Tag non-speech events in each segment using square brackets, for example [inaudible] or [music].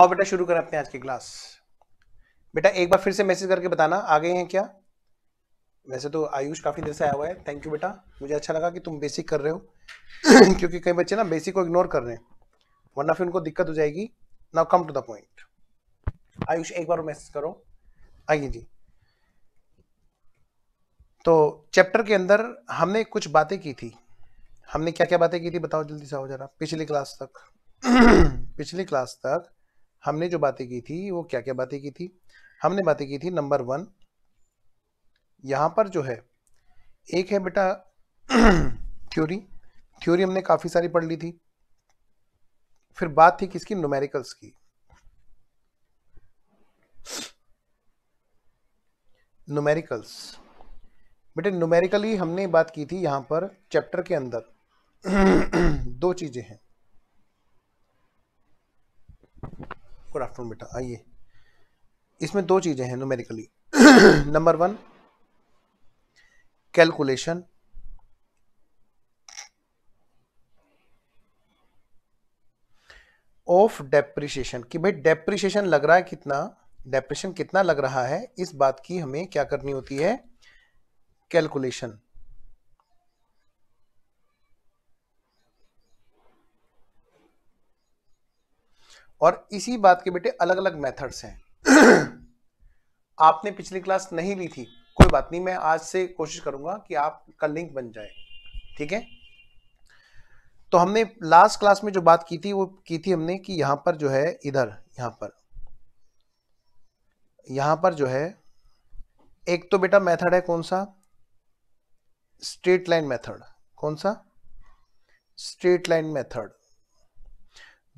आओ बेटा शुरू करें अपने आज की क्लास बेटा एक बार फिर से मैसेज करके बताना आ गए हैं क्या वैसे तो आयुष काफ़ी देर से आया हुआ है थैंक यू बेटा मुझे अच्छा लगा कि तुम बेसिक कर रहे हो [clears throat] क्योंकि कई बच्चे ना बेसिक को इग्नोर कर रहे हैं वरना फिर उनको दिक्कत हो जाएगी now come to the point Ayush एक बार मैसेज करो आइए जी तो चैप्टर के अंदर हमने कुछ बातें की थी हमने क्या क्या बातें की थी बताओ जल्दी से आओ जरा पिछली क्लास तक [clears throat] पिछली क्लास तक हमने जो बातें की थी वो क्या क्या बातें की थी हमने बातें की थी नंबर वन यहाँ पर जो है एक है बेटा [clears throat] थ्योरी थ्योरी हमने काफ़ी सारी पढ़ ली थी फिर बात थी किसकी न्यूमेरिकल्स की न्यूमेरिकल्स बेटे न्यूमेरिकली हमने बात की थी यहाँ पर चैप्टर के अंदर [clears throat] दो चीज़ें हैं गुड आफ्टरनून बेटा आइए इसमें दो चीज़ें हैं numerically number one calculation of depreciation कि भाई डेप्रिशिएशन लग रहा है कितना डेप्रिशन कितना लग रहा है इस बात की हमें क्या करनी होती है कैलकुलेशन और इसी बात के बेटे अलग अलग मेथड्स हैं आपने पिछली क्लास नहीं ली थी कोई बात नहीं मैं आज से कोशिश करूंगा कि का लिंक बन जाए ठीक है तो हमने लास्ट क्लास में जो बात की थी वो की थी हमने कि यहां पर जो है इधर यहां पर यहां पर जो है एक तो बेटा मेथड है कौन सा स्ट्रेट लाइन मेथड कौन सा स्ट्रेट लाइन मेथड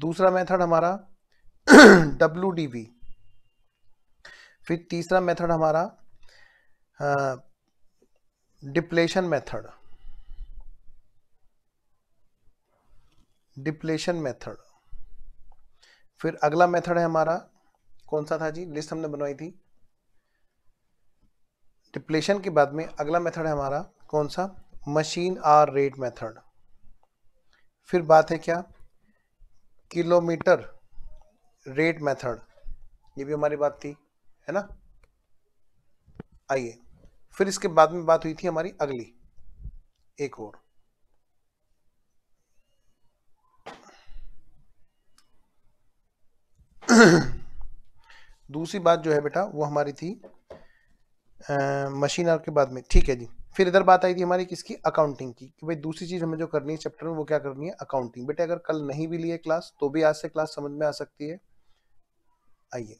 दूसरा मेथड हमारा डब्ल्यू [coughs] डी फिर तीसरा मेथड हमारा डिप्लेशन मेथड डिप्लेशन मेथड फिर अगला मेथड है हमारा कौन सा था जी लिस्ट हमने बनवाई थी डिप्लेशन के बाद में अगला मेथड है हमारा कौन सा मशीन आर रेट मेथड फिर बात है क्या किलोमीटर रेट मेथड ये भी हमारी बात थी है ना आइए फिर इसके बाद में बात हुई थी हमारी अगली एक और दूसरी बात जो है बेटा वो हमारी थी मशीन के बाद में ठीक है जी फिर इधर बात आई थी हमारी किसकी अकाउंटिंग की कि भाई दूसरी चीज हमें जो करनी है चैप्टर में वो क्या करनी है अकाउंटिंग बेटा अगर कल नहीं भी लिए क्लास तो भी आज से क्लास समझ में आ सकती है आइए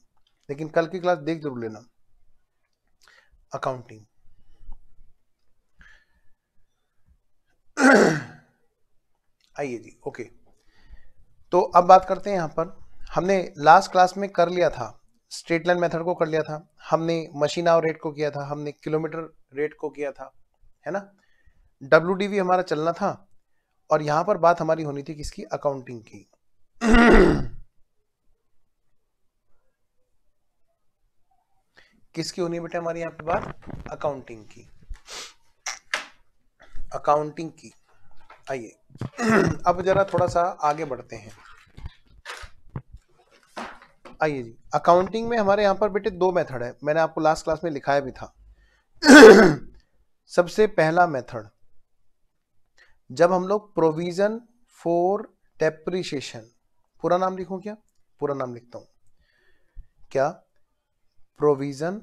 लेकिन कल की क्लास देख जरूर लेना अकाउंटिंग आइए जी ओके तो अब बात करते हैं यहां पर हमने लास्ट क्लास में कर लिया था स्ट्रेट लाइन मेथड को कर लिया था हमने मशीन आवर रेट को किया था हमने किलोमीटर रेट को किया था है ना डब्ल्यू हमारा चलना था और यहां पर बात हमारी होनी थी किसकी अकाउंटिंग की किसकी होनी बेटा हमारी यहाँ पे बात अकाउंटिंग की अकाउंटिंग की आइए [clears throat] अब जरा थोड़ा सा आगे बढ़ते हैं आइए जी अकाउंटिंग में हमारे यहां पर बेटे दो मेथड है मैंने आपको लास्ट क्लास में लिखाया भी था [clears throat] सबसे पहला मेथड जब हम लोग प्रोविजन फॉर डेप्रिशिएशन पूरा नाम लिखूं क्या पूरा नाम लिखता हूं क्या provision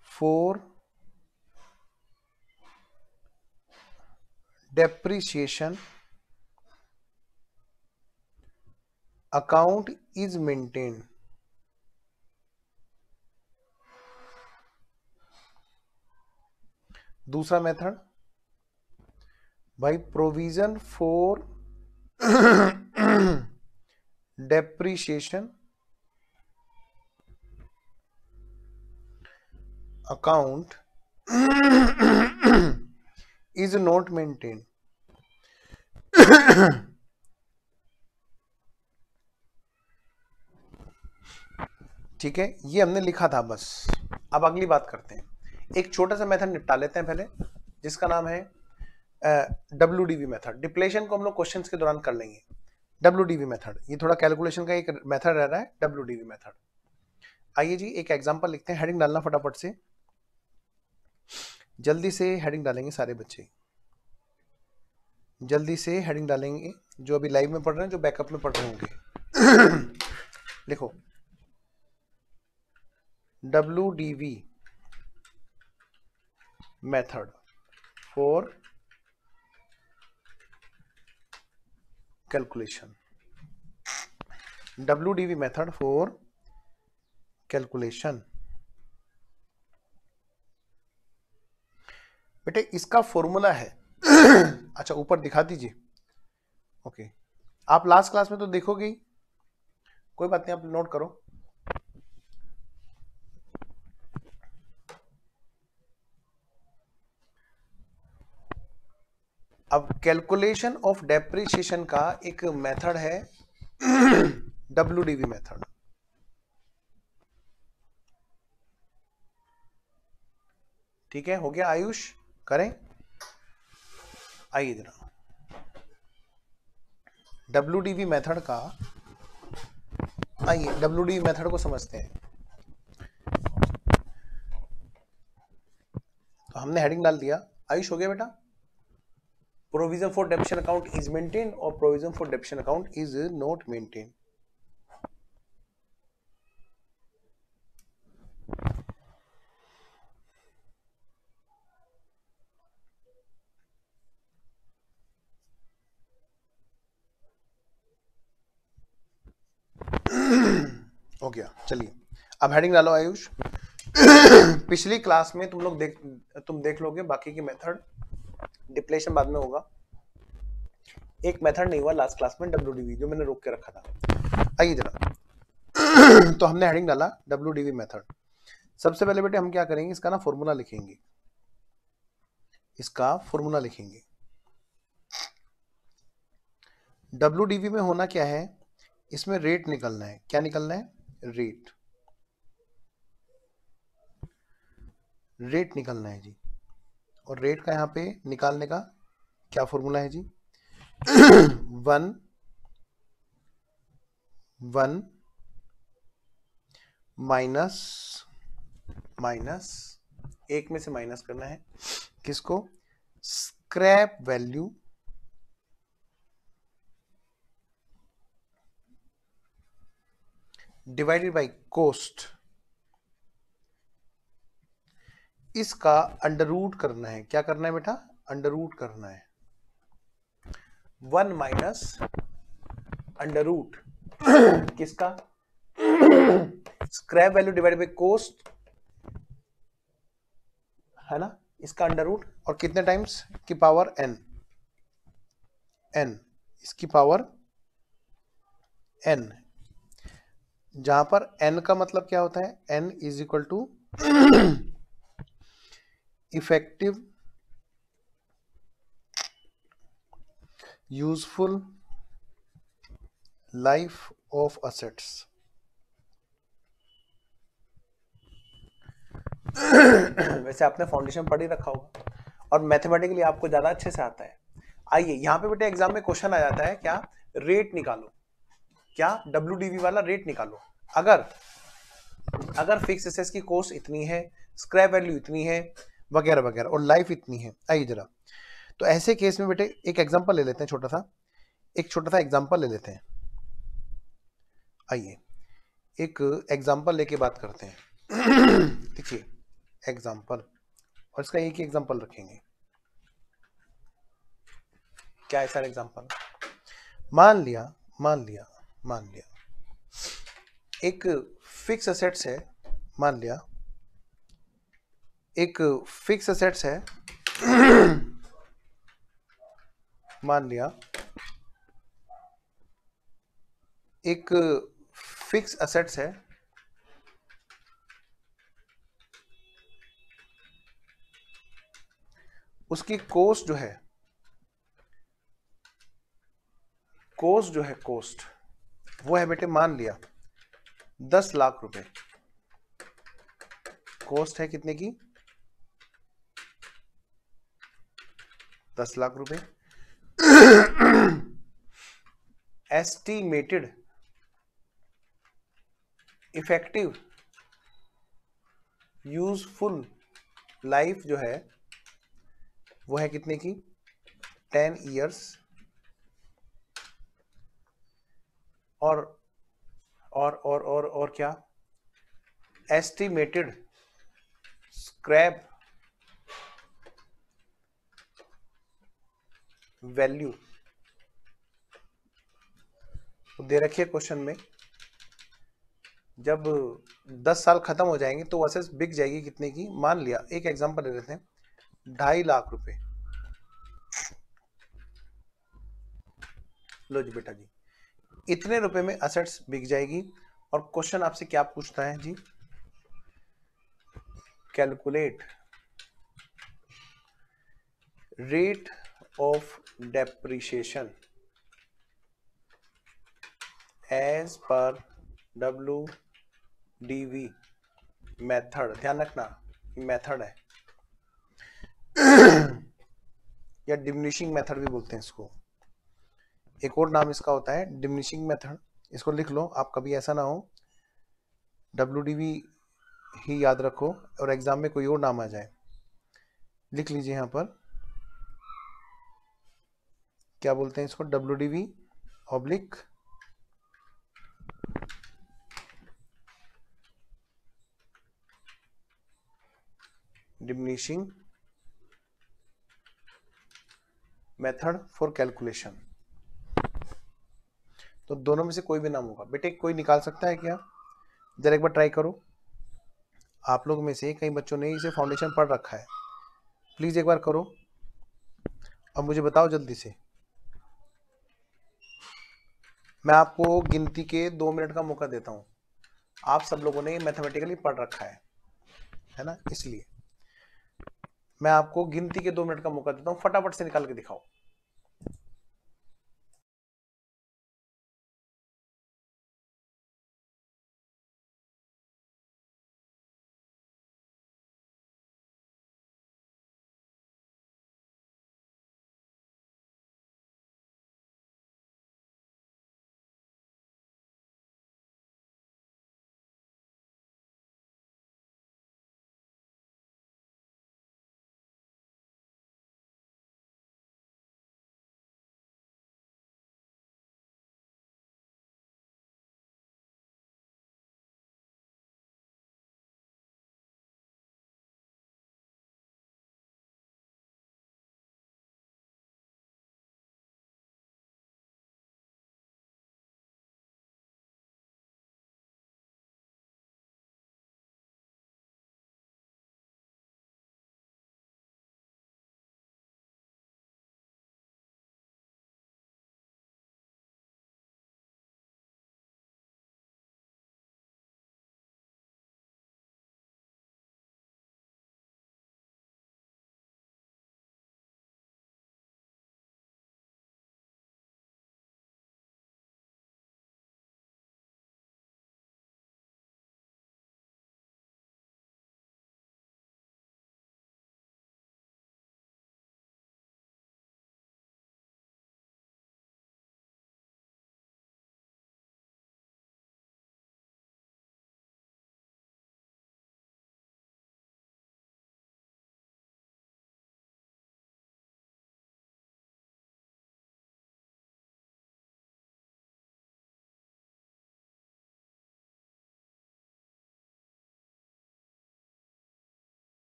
for depreciation account is maintained दूसरा मेथड भाई provision for depreciation account [coughs] is not maintained [coughs] ठीक है ये हमने लिखा था बस अब अगली बात करते हैं एक छोटा सा मेथड निपटा लेते हैं पहले जिसका नाम है W D V method depletion को हम लोग क्वेश्चन के दौरान कर लेंगे डब्ल्यू डी वी मैथड ये थोड़ा कैलकुलेशन का एक मेथड रह रहा है डब्ल्यू डी वी मैथड आइए जी एक एग्जाम्पल लिखते हैं हेडिंग डालना फटाफट से जल्दी से हेडिंग डालेंगे सारे बच्चे जल्दी से हेडिंग डालेंगे जो अभी लाइव में पढ़ रहे हैं जो बैकअप में पढ़ रहे होंगे [coughs] लिखो W D V method for calculation W D V method for calculation बेटे इसका फॉर्मूला है [clears throat] अच्छा ऊपर दिखा दीजिए ओके आप लास्ट क्लास में तो देखोगे कोई बात नहीं आप नोट करो अब कैलकुलेशन ऑफ डेप्रिशिएशन का एक मेथड है डब्ल्यू डीवी मेथड ठीक है हो गया आयुष करें आइए इधर डब्ल्यू डी मैथड का आइए डब्ल्यू डी मैथड को समझते हैं तो हमने हेडिंग डाल दिया आयुष हो गया बेटा provision for depreciation account is maintain और provision for depreciation account is not maintain चलिए अब हेडिंग डालो आयुष पिछली क्लास में तुम लोग देख तुम देख लोगे बाकी के मेथड डिप्लेशन बाद में होगा एक मेथड नहीं हुआ लास्ट क्लास में डब्ल्यू जो मैंने रोक के रखा था आइए जरा तो हमने हेडिंग डाला डब्ल्यू मेथड सबसे पहले बेटे हम क्या करेंगे इसका ना फॉर्मूला लिखेंगे इसका फॉर्मूला लिखेंगे डब्ल्यू में होना क्या है इसमें रेट निकलना है क्या निकलना है रेट रेट निकालना है जी और रेट का यहां पे निकालने का क्या फॉर्मूला है जी वन वन माइनस माइनस एक में से माइनस करना है किसको scrap value divided by cost इसका अंडर रूट करना है क्या करना है बेटा अंडर रूट करना है वन माइनस अंडर रूट किसका scrap value divide by cost है ना इसका अंडर रूट और कितने टाइम्स की पावर एन एन इसकी पावर एन जहां पर n का मतलब क्या होता है n is equal to effective useful life of assets वैसे आपने फाउंडेशन पढ़ ही रखा होगा और मैथमेटिकली आपको ज्यादा अच्छे से आता है आइए यहां पे बेटे एग्जाम में क्वेश्चन आ जाता है क्या रेट निकालो क्या डब्ल्यू वाला रेट निकालो अगर अगर फिक्स एसेस की कोर्स इतनी है स्क्रैप वैल्यू इतनी है वगैरह वगैरह और लाइफ इतनी है आइए जरा तो ऐसे केस में बेटे एक एग्जाम्पल ले लेते हैं छोटा सा एक छोटा सा एग्जाम्पल ले लेते हैं आइए एक एग्जाम्पल लेके बात करते हैं [clears throat] देखिए एग्जाम्पल और इसका एक ही एग्जाम्पल रखेंगे क्या है सर एग्जाम्पल मान लिया मान लिया मान लिया एक फिक्स असेट्स है मान लिया एक फिक्स असेट्स है मान लिया एक फिक्स असेट्स है उसकी कोस्ट जो है कोस्ट जो है कोस्ट वो है बेटे मान लिया दस लाख रुपए कॉस्ट है कितने की दस लाख रुपए एस्टीमेटेड इफेक्टिव यूजफुल लाइफ जो है वो है कितने की टेन ईयर्स और और और और और क्या एस्टिमेटेड स्क्रैप वैल्यू दे रखिए क्वेश्चन में जब 10 साल खत्म हो जाएंगे तो वैसे बिक जाएगी कितने की मान लिया एक एग्जांपल ले लेते हैं ढाई लाख रुपए लो जी बेटा जी इतने रुपए में असेट्स बिक जाएगी और क्वेश्चन आपसे क्या पूछता है जी calculate rate of depreciation as पर डब्ल्यू डी वी मैथड ध्यान रखना मेथड है [clears throat] या डिमिनिशिंग मेथड भी बोलते हैं इसको एक और नाम इसका होता है डिमिनिशिंग मेथड इसको लिख लो आप कभी ऐसा ना हो डब्ल्यू ही याद रखो और एग्जाम में कोई और नाम आ जाए लिख लीजिए यहाँ पर क्या बोलते हैं इसको W D V oblique diminishing method for calculation तो दोनों में से कोई भी नाम होगा बेटे कोई निकाल सकता है क्या जरा एक बार ट्राई करो आप लोग में से कई बच्चों ने इसे फाउंडेशन पढ़ रखा है प्लीज़ एक बार करो और मुझे बताओ जल्दी से मैं आपको गिनती के दो मिनट का मौका देता हूँ आप सब लोगों ने मैथमेटिकली पढ़ रखा है है ना इसलिए मैं आपको गिनती के दो मिनट का मौका देता हूँ फटाफट से निकाल के दिखाओ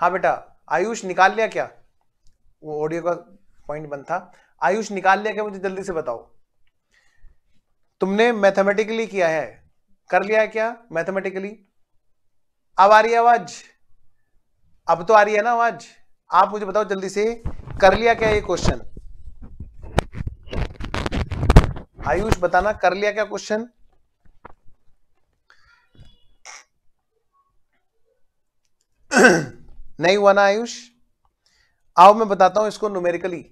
हाँ बेटा आयुष निकाल लिया क्या वो ऑडियो का पॉइंट बंद था आयुष निकाल लिया क्या मुझे जल्दी से बताओ तुमने मैथमेटिकली किया है कर लिया है क्या मैथमेटिकली अब आ रही है आवाज अब तो आ रही है ना आवाज आप मुझे बताओ जल्दी से कर लिया क्या ये क्वेश्चन आयुष बताना कर लिया क्या क्वेश्चन [clears throat] नहीं हुआ ना आयुष आओ मैं बताता हूं इसको न्यूमेरिकली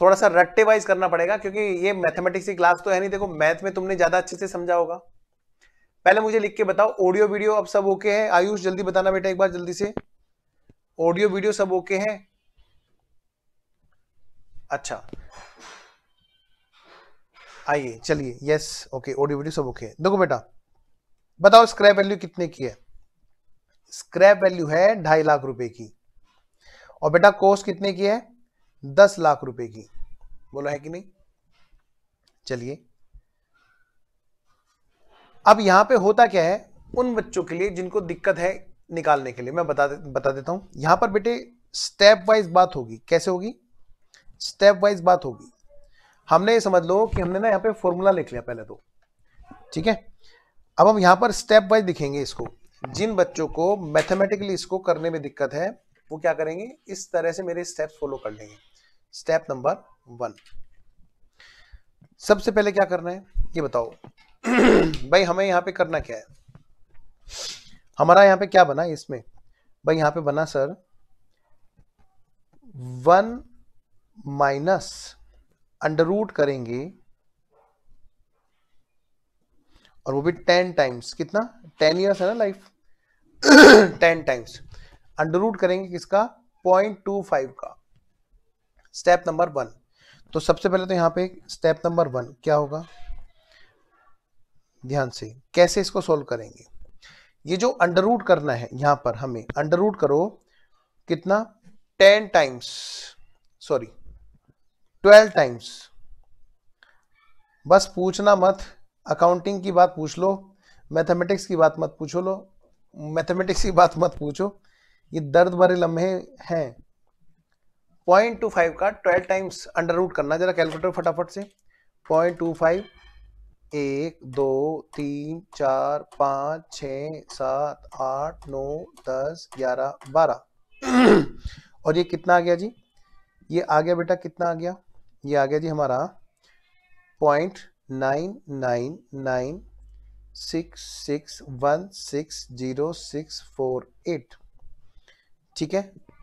थोड़ा सा रट्टे वाइज करना पड़ेगा क्योंकि ये मैथमेटिक्स की क्लास तो है नहीं देखो मैथ में तुमने ज्यादा अच्छे से समझा होगा पहले मुझे लिख के बताओ ऑडियो वीडियो अब सब ओके है आयुष जल्दी बताना बेटा एक बार जल्दी से ऑडियो वीडियो सब ओके है अच्छा आइए चलिए यस ओके ऑडियो वीडियो सब ओके है देखो बेटा बताओ स्क्रैप वैल्यू कितने की है स्क्रैप वैल्यू है ढाई लाख रुपए की और बेटा कोस्ट कितने की है दस लाख रुपए की बोलो है कि नहीं चलिए अब यहां पे होता क्या है उन बच्चों के लिए जिनको दिक्कत है निकालने के लिए मैं बता दे, बता देता हूं यहां पर बेटे स्टेप वाइज बात होगी कैसे होगी स्टेप वाइज बात होगी हमने ये समझ लो कि हमने ना यहां पे फॉर्मूला लिख लिया पहले तो ठीक है अब हम यहां पर स्टेप वाइज दिखेंगे इसको जिन बच्चों को मैथमेटिकली इसको करने में दिक्कत है वो क्या करेंगे इस तरह से मेरे स्टेप्स फॉलो कर लेंगे स्टेप नंबर वन सबसे पहले क्या करना है ये बताओ [clears throat] भाई हमें यहाँ पे करना क्या है हमारा यहाँ पे क्या बना इसमें भाई यहाँ पे बना sir one minus under root करेंगे और वो भी टेन टाइम्स कितना टेन ईयर्स है ना life ten times under root करेंगे किसका पॉइंट टू फाइव का स्टेप नंबर वन तो सबसे पहले तो यहां पे स्टेप नंबर वन क्या होगा ध्यान से कैसे इसको सोल्व करेंगे ये जो अंडर रूट करना है यहां पर हमें अंडर रूट करो कितना ten times sorry twelve times बस पूछना मत अकाउंटिंग की बात पूछ लो मैथमेटिक्स की बात मत पूछो लो मैथमेटिक्स की बात मत पूछो ये दर्द भरे लम्हे हैं पॉइंट टू फाइव का ट्वेल्व टाइम्स अंडर रूट करना जरा कैलकुलेटर फटाफट से पॉइंट टू फाइव एक दो तीन चार पाँच छ सात आठ नौ दस ग्यारह बारह और ये कितना आ गया जी ये आ गया बेटा कितना आ गया ये आ गया जी हमारा point nine nine nine six six one six zero six four eight ठीक है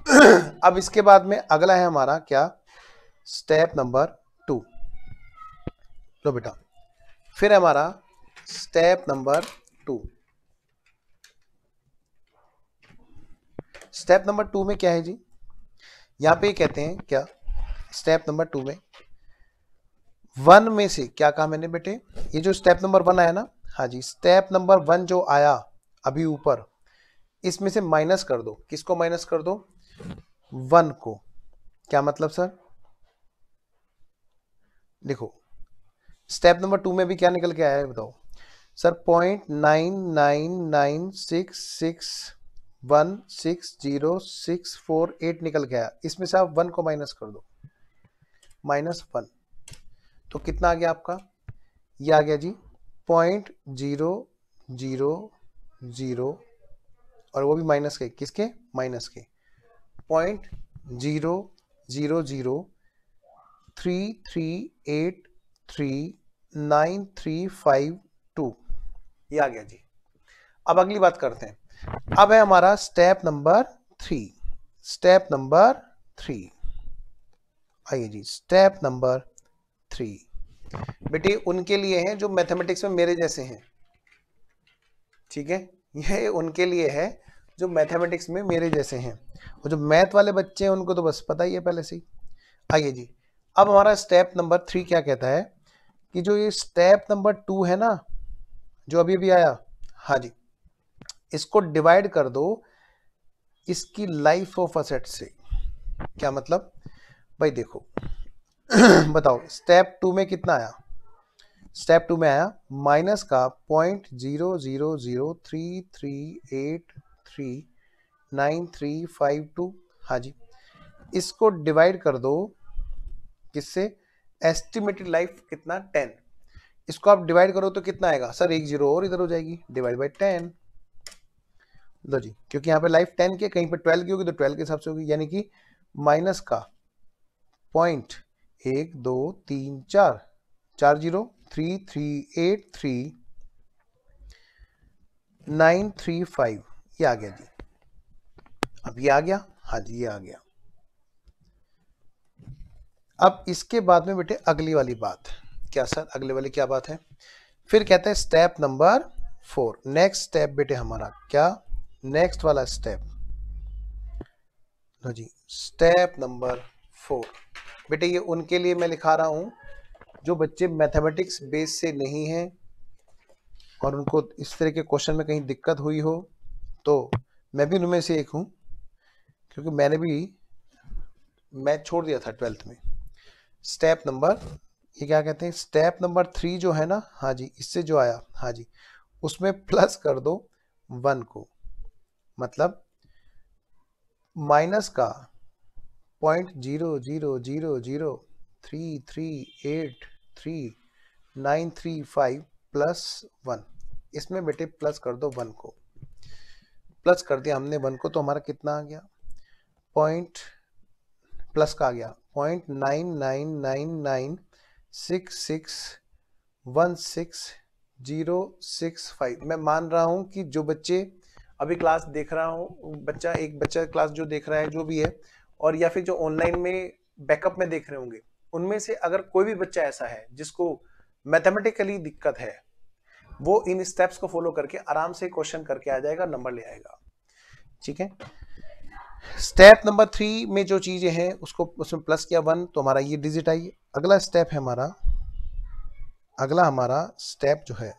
[clears throat] अब इसके बाद में अगला है हमारा क्या स्टेप नंबर टू लो बेटा फिर हमारा step number two step number two में क्या है जी यहाँ पे कहते हैं क्या स्टेप नंबर टू में वन में से क्या कहा मैंने बेटे ये जो स्टेप नंबर वन आया ना हाँ जी स्टेप नंबर वन जो आया अभी ऊपर इसमें से माइनस कर दो किसको माइनस कर दो वन को क्या मतलब सर देखो स्टेप नंबर टू में भी क्या निकल के आया है बताओ sir point nine nine nine six six one six zero six four eight निकल गया इसमें से आप वन को माइनस कर दो माइनस वन तो कितना आ गया आपका ये आ गया जी पॉइंट जीरो जीरो जीरो और वो भी माइनस के किसके माइनस के point zero zero zero three three eight three nine three five two ये आ गया जी अब अगली बात करते हैं अब है हमारा step number three step number three आइए जी स्टेप नंबर थ्री बेटी उनके लिए है जो मैथमेटिक्स में मेरे जैसे हैं ठीक है यह उनके लिए है जो मैथमेटिक्स में मेरे जैसे हैं और जो मैथ वाले बच्चे हैं उनको तो बस पता ही है पहले से ही आइए जी अब हमारा स्टेप नंबर थ्री क्या कहता है कि जो ये स्टेप नंबर टू है ना जो अभी अभी आया हाँ जी इसको डिवाइड कर दो इसकी लाइफ ऑफ असेट से क्या मतलब भाई देखो [clears throat] बताओ स्टेप टू में कितना आया स्टेप टू में आया माइनस का point zero zero zero three three eight three nine three five two हाँ जी इसको डिवाइड कर दो किससे एस्टिमेटेड लाइफ कितना टेन इसको आप डिवाइड करो तो कितना आएगा सर एक जीरो और इधर हो जाएगी डिवाइड बाई टेन लो जी क्योंकि यहाँ पे लाइफ टेन की कहीं पे ट्वेल्व की होगी तो ट्वेल्व के हिसाब से होगी यानी कि माइनस का पॉइंट एक दो तीन चार चार zero three three eight three nine three five ये आ गया जी अब ये आ गया हाँ जी ये आ गया अब इसके बाद में बेटे अगली वाली बात क्या सर अगले वाली क्या बात है फिर कहते हैं step number four next step बेटे हमारा क्या नेक्स्ट वाला स्टेप जी स्टेप नंबर फोर बेटे ये उनके लिए मैं लिखा रहा हूँ जो बच्चे मैथमेटिक्स बेस से नहीं हैं और उनको इस तरह के क्वेश्चन में कहीं दिक्कत हुई हो तो मैं भी उनमें से एक हूँ क्योंकि मैंने भी मैथ छोड़ दिया था ट्वेल्थ में स्टेप नंबर ये क्या कहते हैं स्टेप नंबर थ्री जो है ना हाँ जी इससे जो आया हाँ जी उसमें प्लस कर दो वन को मतलब माइनस का point zero zero zero zero three three eight three nine three five plus one इसमें बेटे प्लस कर दो वन को प्लस कर दिया हमने वन को तो हमारा कितना आ गया पॉइंट प्लस का आ गया point nine nine nine nine six six one six zero six five मैं मान रहा हूँ कि जो बच्चे अभी क्लास देख रहा हूँ बच्चा एक बच्चा क्लास जो देख रहा है जो भी है और या फिर जो ऑनलाइन में बैकअप में देख रहे होंगे उनमें से अगर कोई भी बच्चा ऐसा है जिसको मैथमेटिकली दिक्कत है वो इन स्टेप्स को फॉलो करके आराम से क्वेश्चन करके आ जाएगा नंबर ले आएगा ठीक है स्टेप नंबर थ्री में जो चीजें हैं उसको उसमें प्लस किया वन तो हमारा ये डिजिट आई अगला स्टेप है हमारा अगला हमारा स्टेप जो है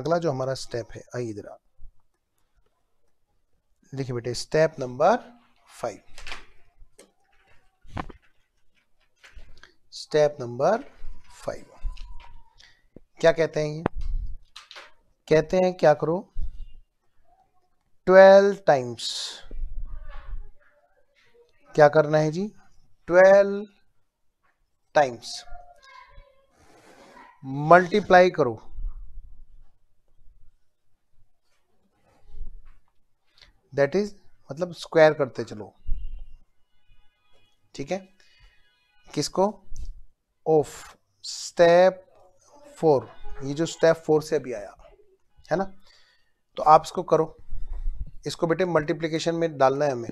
अगला जो हमारा स्टेप है आइए इधर देखिए बेटे step number five step number five क्या कहते हैं ये कहते हैं क्या करो ट्वेल्व टाइम्स क्या करना है जी ट्वेल्व टाइम्स मल्टीप्लाई करो दैट इज मतलब स्क्वायर करते चलो ठीक है किसको ऑफ स्टेप फोर ये जो स्टेप फोर से अभी आया है ना तो आप इसको करो इसको बेटे मल्टीप्लीकेशन में डालना है हमें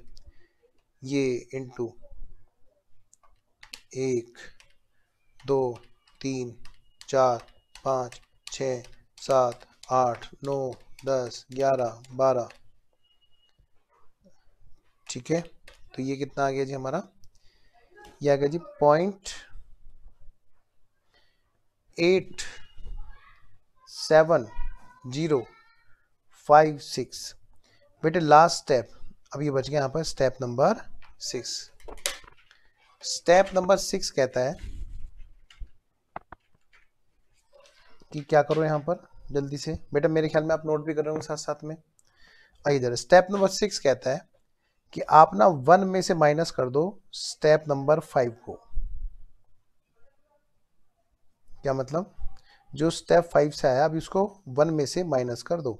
ये इंटू एक दो तीन चार पाँच छ सात आठ नौ दस ग्यारह बारह ठीक है तो ये कितना आ गया जी हमारा ये आ गया जी point eight seven zero five six बेटे लास्ट स्टेप अब ये बच गया यहाँ पर step number six step number six कहता है कि क्या करो यहाँ पर जल्दी से बेटा मेरे ख्याल में आप नोट भी कर रहे हो साथ साथ में इधर स्टेप नंबर सिक्स कहता है कि आप ना वन में से माइनस कर दो स्टेप नंबर फाइव को क्या मतलब जो स्टेप फाइव से आया अभी उसको वन में से माइनस कर दो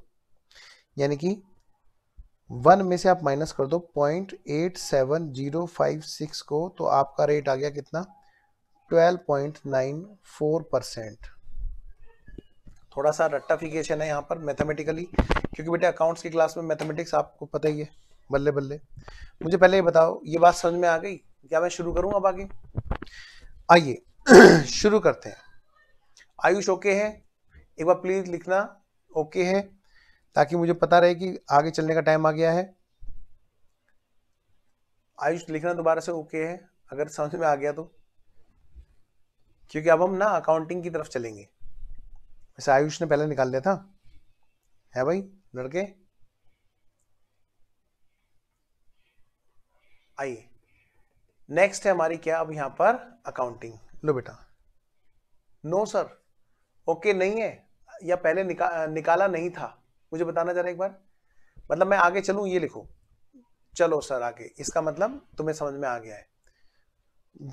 यानी कि वन में से आप माइनस कर दो point eight seven zero five six को तो आपका रेट आ गया कितना twelve point nine four percent थोड़ा सा रट्टाफिकेशन है यहाँ पर मैथमेटिकली क्योंकि बेटे अकाउंट्स की क्लास में मैथमेटिक्स आपको पता ही है बल्ले बल्ले मुझे पहले ये बताओ ये बात समझ में आ गई क्या मैं शुरू अब आगे आइए [clears throat] शुरू करते हैं आयुष ओके है एक बार प्लीज लिखना ओके है ताकि मुझे पता रहे कि आगे चलने का टाइम आ गया है आयुष लिखना दोबारा से ओके है अगर समझ में आ गया तो क्योंकि अब हम ना अकाउंटिंग की तरफ चलेंगे वैसे आयुष ने पहले निकाल लिया था है भाई लड़के आइए नेक्स्ट है हमारी क्या अब यहां पर अकाउंटिंग लो बेटा नो सर ओके नहीं है या पहले निका, निकाला नहीं था मुझे बताना जरा एक बार मतलब मैं आगे चलूँ ये लिखो चलो सर आगे इसका मतलब तुम्हें समझ में आ गया है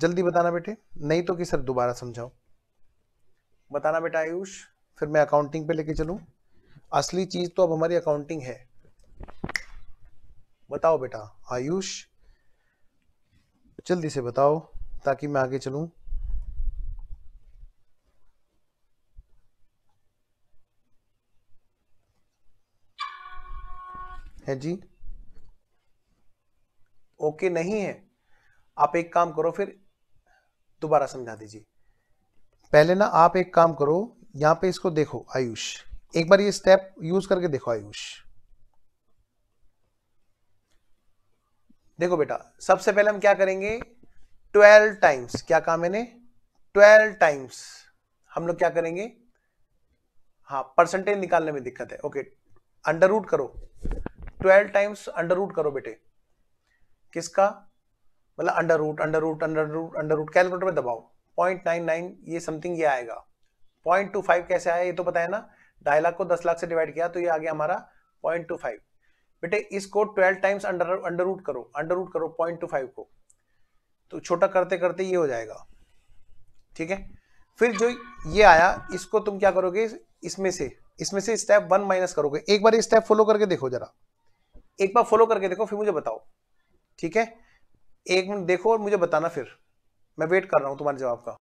जल्दी बताना बेटे नहीं तो कि सर दोबारा समझाओ बताना बेटा आयुष फिर मैं अकाउंटिंग पे लेके चलूँ असली चीज़ तो अब हमारी अकाउंटिंग है बताओ बेटा आयुष जल्दी से बताओ ताकि मैं आगे चलूँ है जी ओके नहीं है आप एक काम करो फिर दोबारा समझा दीजिए पहले ना आप एक काम करो यहां पे इसको देखो आयुष एक बार ये स्टेप यूज करके देखो आयुष देखो बेटा सबसे पहले हम क्या करेंगे ट्वेल्व टाइम्स क्या कहा मैंने ट्वेल्व टाइम्स हम लोग क्या करेंगे हाँ परसेंटेज निकालने में दिक्कत है ओके अंडर रूट करो ट्वेल्व टाइम्स अंडर रूट करो बेटे किसका मतलब under root under root under root under root calculator में दबाओ पॉइंट नाइन नाइन ये समथिंग ये आएगा पॉइंट टू फाइव कैसे आया ये तो पता है ना ढाई लाख को दस लाख से डिवाइड किया तो ये आ गया हमारा पॉइंट टू फाइव बेटे इसको twelve times under under root करो अंडर रूट करो पॉइंट टू फाइव को तो छोटा करते करते ये हो जाएगा ठीक है फिर जो ये आया इसको तुम क्या करोगे इसमें से इसमें से स्टेप वन माइनस करोगे एक बार स्टेप फॉलो करके देखो जरा एक बार फॉलो करके देखो फिर मुझे बताओ ठीक है एक मिनट देखो और मुझे बताना फिर मैं वेट कर रहा हूँ तुम्हारे जवाब का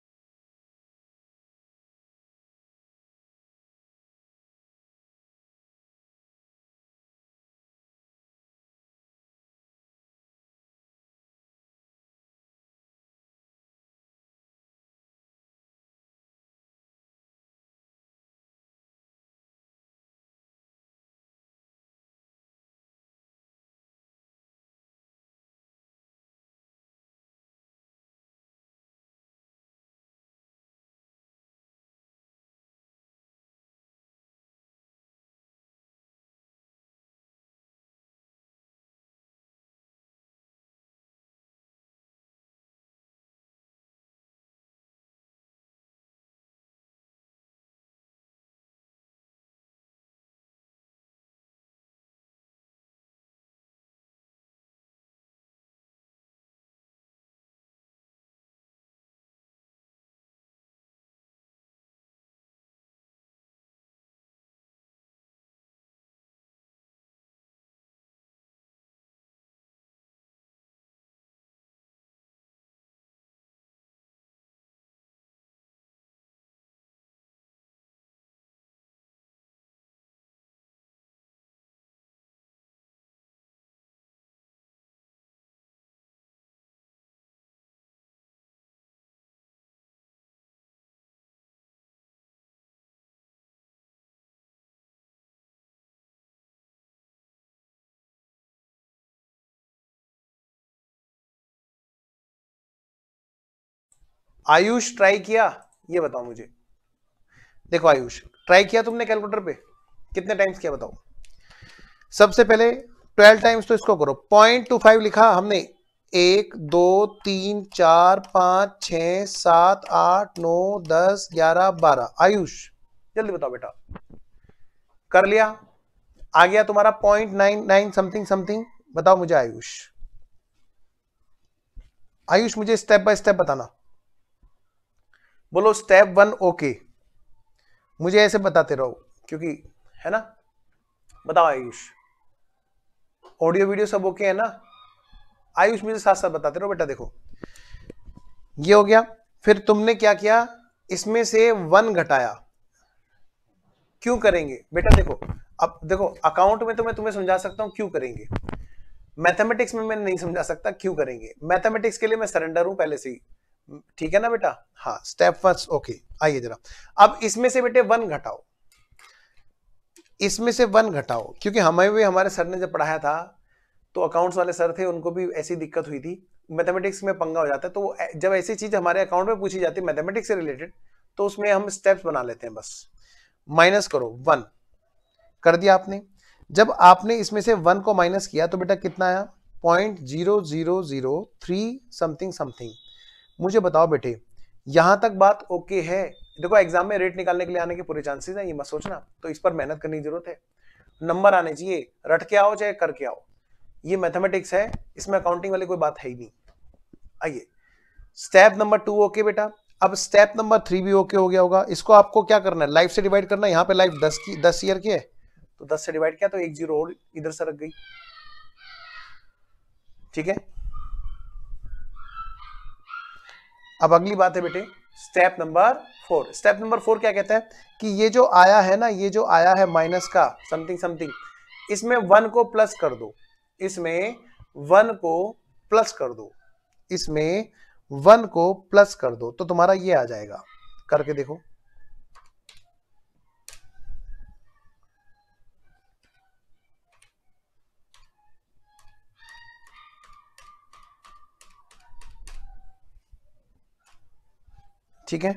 आयुष ट्राई किया ये बताओ मुझे देखो आयुष ट्राई किया तुमने कैलकुलेटर पे कितने टाइम्स किया बताओ सबसे पहले ट्वेल्व टाइम्स तो इसको करो पॉइंट टू फाइव लिखा हमने एक दो तीन चार पांच छ सात आठ नौ दस ग्यारह बारह आयुष जल्दी बताओ बेटा कर लिया आ गया तुम्हारा point nine nine something something बताओ मुझे आयुष आयुष मुझे स्टेप बाय स्टेप बताना बोलो स्टेप वन ओके मुझे ऐसे बताते रहो क्योंकि है ना बताओ आयुष ऑडियो वीडियो सब ओके है ना आयुष मुझे साथ साथ बताते रहो बेटा देखो ये हो गया फिर तुमने क्या किया इसमें से वन घटाया क्यों करेंगे बेटा देखो अब देखो अकाउंट में तो मैं तुम्हें समझा सकता हूं क्यों करेंगे मैथमेटिक्स में मैं नहीं समझा सकता क्यों करेंगे मैथमेटिक्स के लिए मैं सरेंडर हूं पहले से ही ठीक है ना बेटा हाँ स्टेप फर्स्ट ओके आइए जरा अब इसमें से बेटे वन घटाओ इसमें से वन घटाओ क्योंकि हमें भी हमारे सर ने जब पढ़ाया था तो अकाउंट्स वाले सर थे उनको भी ऐसी दिक्कत हुई थी मैथमेटिक्स में पंगा हो जाता है तो जब ऐसी चीज हमारे अकाउंट में पूछी जाती है मैथमेटिक्स से रिलेटेड तो उसमें हम स्टेप्स बना लेते हैं बस माइनस करो वन कर दिया आपने जब आपने इसमें से वन को माइनस किया तो बेटा कितना आया point zero zero zero three something something मुझे बताओ बेटे यहां तक बात ओके है देखो एग्जाम में रेट निकालने के लिए आने के पूरे चांसेस हैं ये मत सोचना तो इस पर मेहनत करने की जरूरत है नंबर आने चाहिए रट के आओ चाहे करके आओ ये मैथमेटिक्स है इसमें अकाउंटिंग वाली कोई बात है ही नहीं आइए स्टेप नंबर टू ओके बेटा अब स्टेप नंबर थ्री भी ओके हो गया होगा इसको आपको क्या करना है लाइफ से डिवाइड करना है यहाँ पे लाइफ दस की दस ईयर की है तो दस से डिवाइड किया तो एक जीरो इधर से रख गई ठीक है अब अगली बात है बेटे step number four step number four क्या कहता है कि ये जो आया है ना ये जो आया है माइनस का समथिंग समथिंग इसमें वन को प्लस कर दो इसमें वन को प्लस कर दो इसमें वन को प्लस कर दो तो तुम्हारा ये आ जाएगा करके देखो ठीक है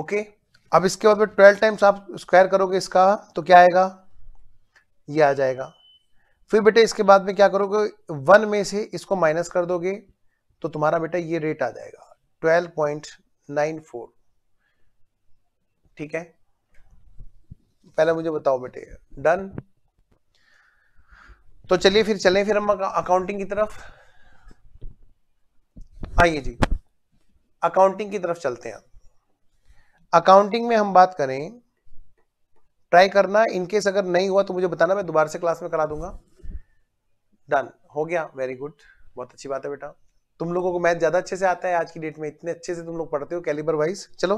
ओके अब इसके बाद ट्वेल्व टाइम्स आप स्क्वायर करोगे इसका तो क्या आएगा ये आ जाएगा फिर बेटे इसके बाद में क्या करोगे वन में से इसको माइनस कर दोगे तो तुम्हारा बेटा ये रेट आ जाएगा ट्वेल्व पॉइंट नाइन फोर ठीक है पहले मुझे बताओ बेटे डन तो चलिए फिर चलें फिर हम अकाउंटिंग की तरफ आइए जी अकाउंटिंग की तरफ चलते हैं अकाउंटिंग में हम बात करें ट्राई करना इनकेस अगर नहीं हुआ तो मुझे बताना मैं दोबारा से क्लास में करा दूंगा डन हो गया वेरी गुड बहुत अच्छी बात है बेटा तुम लोगों को मैथ ज्यादा अच्छे से आता है आज की डेट में इतने अच्छे से तुम लोग पढ़ते हो कैलिबर वाइज चलो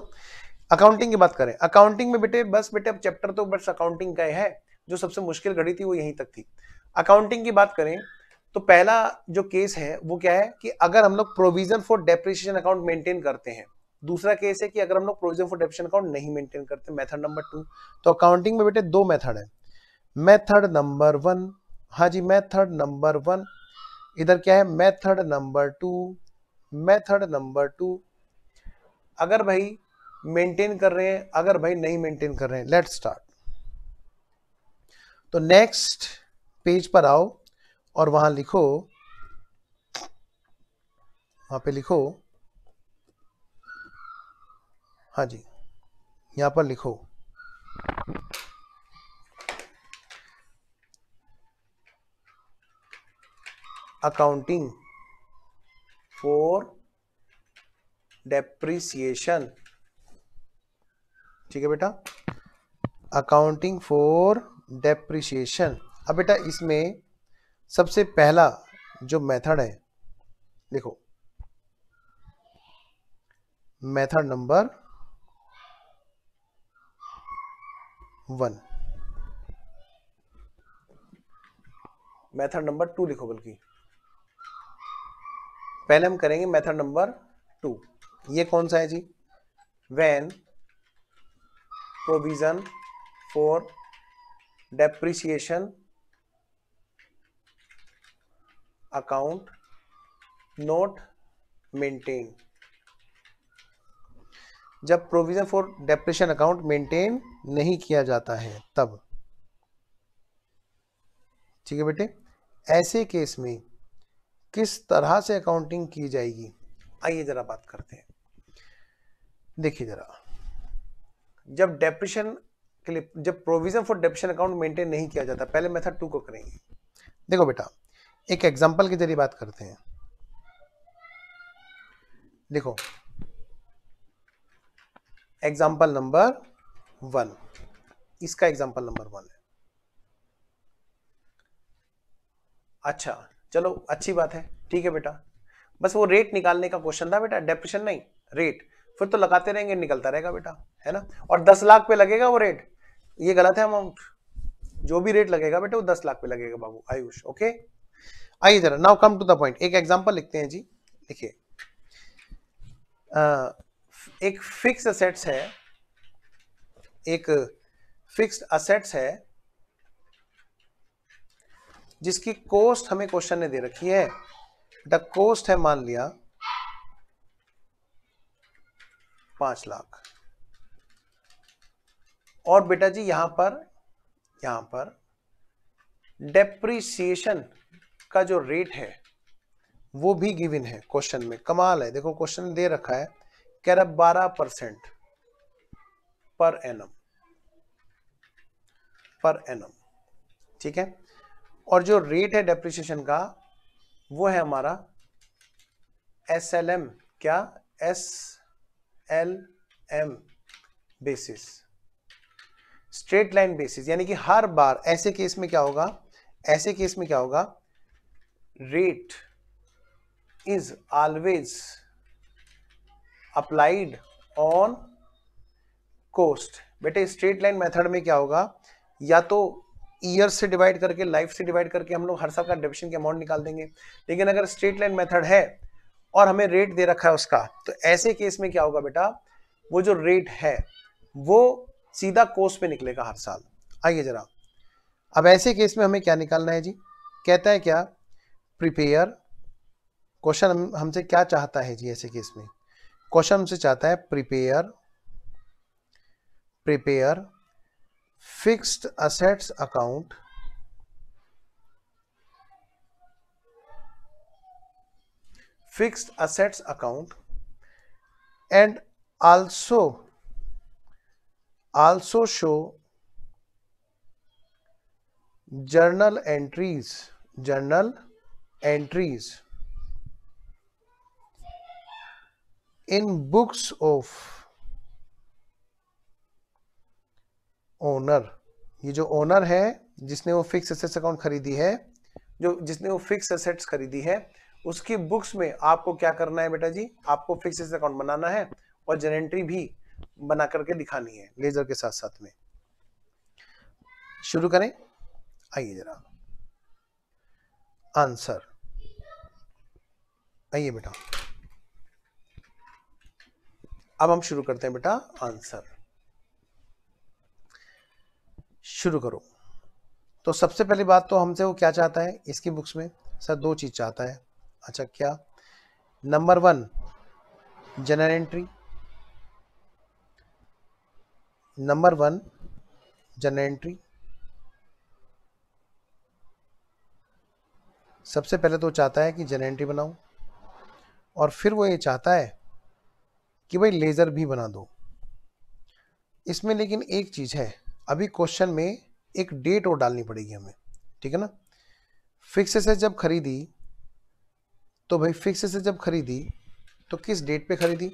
अकाउंटिंग की बात करें अकाउंटिंग में बेटे बस बेटे अब चैप्टर तो बस अकाउंटिंग का है जो सबसे मुश्किल घड़ी थी वो यहीं तक थी अकाउंटिंग की बात करें तो पहला जो केस है वो क्या है कि अगर हम लोग provision for depreciation account maintain करते हैं दूसरा केस है कि अगर हम लोग प्रोविजन फॉर डेप्रिसिएशन अकाउंट नहीं मेंटेन करते मेथड नंबर टू तो अकाउंटिंग में बेटे दो मेथड है मेथड नंबर वन हाँ जी मेथड नंबर वन इधर क्या है method number two method number two अगर भाई मेंटेन कर रहे हैं अगर भाई नहीं मेंटेन कर रहे हैं लेट स्टार्ट तो नेक्स्ट पेज पर आओ और वहां लिखो वहां पे लिखो हाँ जी यहां पर लिखो अकाउंटिंग फॉर डेप्रिसिएशन ठीक है बेटा अकाउंटिंग फॉर डेप्रिसिएशन अब बेटा इसमें सबसे पहला जो मेथड है देखो method number one method number two लिखो बल्कि पहले हम करेंगे मेथड नंबर टू ये कौन सा है जी when provision for depreciation account not maintain जब provision for depreciation account maintain नहीं किया जाता है तब ठीक है बेटे ऐसे केस में किस तरह से अकाउंटिंग की जाएगी आइए जरा बात करते हैं देखिए जरा जब डेप्रेशन के लिए जब provision for depreciation account maintain नहीं किया जाता पहले मेथड टू को करेंगे देखो बेटा एक एग्जाम्पल के जरिए बात करते हैं देखो एग्जाम्पल नंबर वन इसका एग्जाम्पल नंबर वन है अच्छा चलो अच्छी बात है ठीक है बेटा बस वो रेट निकालने का क्वेश्चन था बेटा डेप्रेशन नहीं रेट फिर तो लगाते रहेंगे निकलता रहेगा बेटा है ना और दस लाख पे लगेगा वो रेट ये गलत है अमाउंट जो भी रेट लगेगा बेटा वो दस लाख पे लगेगा बाबू आयुष ओके आइए जरा now come to the point एक एग्जांपल लिखते हैं जी देखिए एक फिक्स असेट्स है एक फिक्स्ड असेट्स है जिसकी कोस्ट हमें क्वेश्चन ने दे रखी है द कोस्ट है मान लिया पांच लाख और बेटा जी यहां पर यहां पर डेप्रिसिएशन का जो रेट है वो भी गिविन है क्वेश्चन में कमाल है देखो क्वेश्चन दे रखा है कह रहा बारह percent per annum per annum ठीक है और जो रेट है डेप्रिसिएशन का वो है हमारा एस एल एम क्या S L M basis straight line basis यानी कि हर बार ऐसे केस में क्या होगा ऐसे केस में क्या होगा rate is always applied on cost बेटे स्ट्रेट लाइन मेथड में क्या होगा या तो ईयर से डिवाइड करके लाइफ से डिवाइड करके हम लोग हर साल का डिविशन के अमाउंट निकाल देंगे लेकिन अगर स्ट्रेट लाइन मेथड है और हमें रेट दे रखा है उसका तो ऐसे केस में क्या होगा बेटा वो जो रेट है वो सीधा कोस्ट पे निकलेगा हर साल आइए जरा अब ऐसे केस में हमें क्या निकालना है जी कहता है क्या प्रिपेयर क्वेश्चन हमसे क्या चाहता है जी ऐसे केस में क्वेश्चन हमसे चाहता है prepare prepare fixed assets account fixed assets account and also also show journal entries journal entries in books of owner ये जो ओनर है जिसने वो फिक्स एसेट्स अकाउंट खरीदी है जो जिसने वो फिक्स एसेट्स खरीदी है उसकी बुक्स में आपको क्या करना है बेटा जी आपको फिक्स एसेट अकाउंट बनाना है और एंट्री भी बना करके दिखानी है लेजर के साथ साथ में शुरू करें आइए जरा आंसर आइए बेटा अब हम शुरू करते हैं बेटा आंसर शुरू करो तो सबसे पहली बात तो हमसे वो क्या चाहता है इसकी बुक्स में सर दो चीज चाहता है अच्छा क्या number one journal entry number one journal entry सबसे पहले तो चाहता है कि जनरल एंट्री बनाऊं और फिर वो ये चाहता है कि भाई लेज़र भी बना दो इसमें लेकिन एक चीज़ है अभी क्वेश्चन में एक डेट और डालनी पड़ेगी हमें ठीक है ना फिक्स से जब खरीदी तो भाई फिक्स से जब खरीदी तो किस डेट पे खरीदी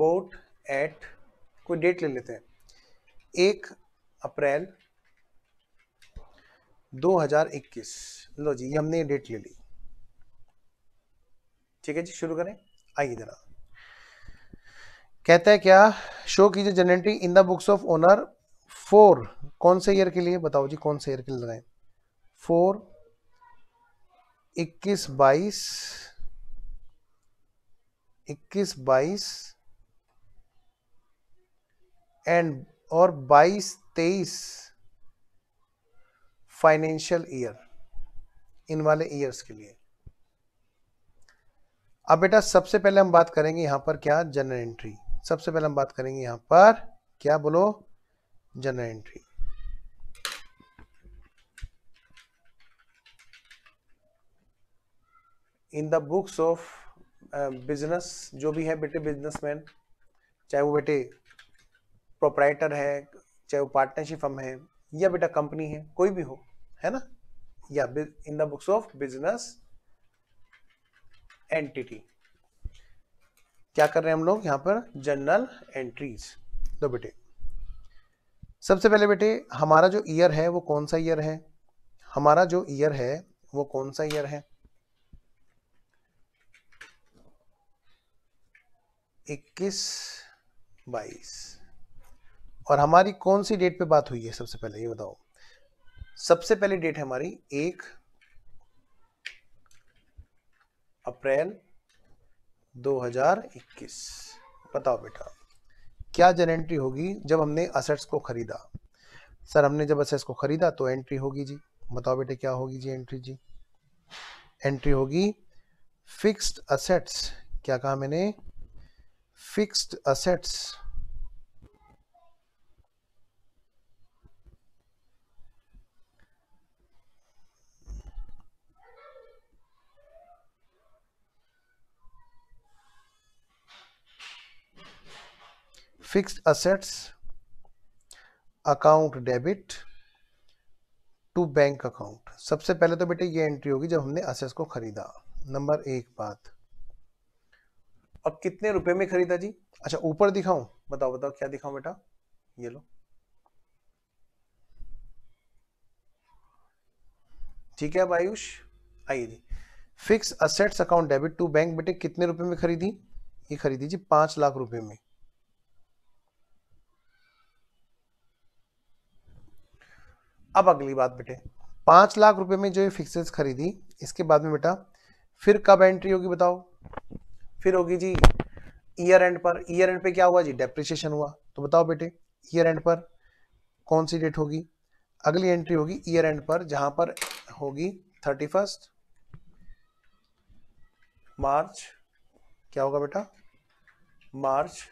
बोट एट कोई डेट ले लेते हैं एक अप्रैल 2021 लो जी हमने ये डेट ले ली ठीक है जी शुरू करें आइए जरा कहता है क्या शो कीजिए journal entry in the books of owner for कौन से ईयर के लिए बताओ जी कौन से ईयर के लिए लगाए फोर इक्कीस बाईस इक्कीस बाईस एंड और बाईस तेईस फाइनेंशियल ईयर इन वाले ईयर्स के लिए अब बेटा सबसे पहले हम बात करेंगे यहाँ पर क्या जनरल एंट्री सबसे पहले हम बात करेंगे यहाँ पर क्या बोलो journal entry in the books of business जो भी है बेटे बिजनेसमैन चाहे वो बेटे प्रोपराइटर है चाहे वो पार्टनरशिप हम है या बेटा कंपनी है कोई भी हो है ना या in the books of business entity क्या कर रहे हैं हम लोग यहां पर जनरल एंट्रीज दो बेटे सबसे पहले बेटे हमारा जो ईयर है वो कौन सा ईयर है हमारा जो ईयर है वो कौन सा ईयर है इक्कीस बाईस और हमारी कौन सी डेट पे बात हुई है सबसे पहले ये बताओ सबसे पहली डेट है हमारी एक अप्रैल 2021 बताओ बेटा क्या जन एंट्री होगी जब हमने असेट्स को खरीदा सर हमने जब असेट्स को खरीदा तो एंट्री होगी जी बताओ बेटे क्या होगी जी एंट्री जी एंट्री होगी फिक्स्ड असेट्स क्या कहा मैंने fixed assets fixed assets account debit to bank account सबसे पहले तो बेटे ये एंट्री होगी जब हमने असेट्स को खरीदा नंबर एक बात अब कितने रुपए में खरीदा जी अच्छा ऊपर दिखाऊं बताओ बताओ क्या दिखाऊं बेटा ये लो ठीक है अब आयुष आइए जी fixed assets account debit to bank बेटे कितने रुपए में खरीदी ये खरीदी जी पांच लाख रुपए में अब अगली बात बेटे पाँच लाख रुपए में जो ये फिक्सेस खरीदी इसके बाद में बेटा फिर कब एंट्री होगी बताओ फिर होगी जी ईयर एंड पर ईयर एंड पे क्या हुआ जी डेप्रिसिएशन हुआ तो बताओ बेटे ईयर एंड पर कौन सी डेट होगी अगली एंट्री होगी ईयर एंड पर जहां पर होगी थर्टी फर्स्ट मार्च क्या होगा बेटा मार्च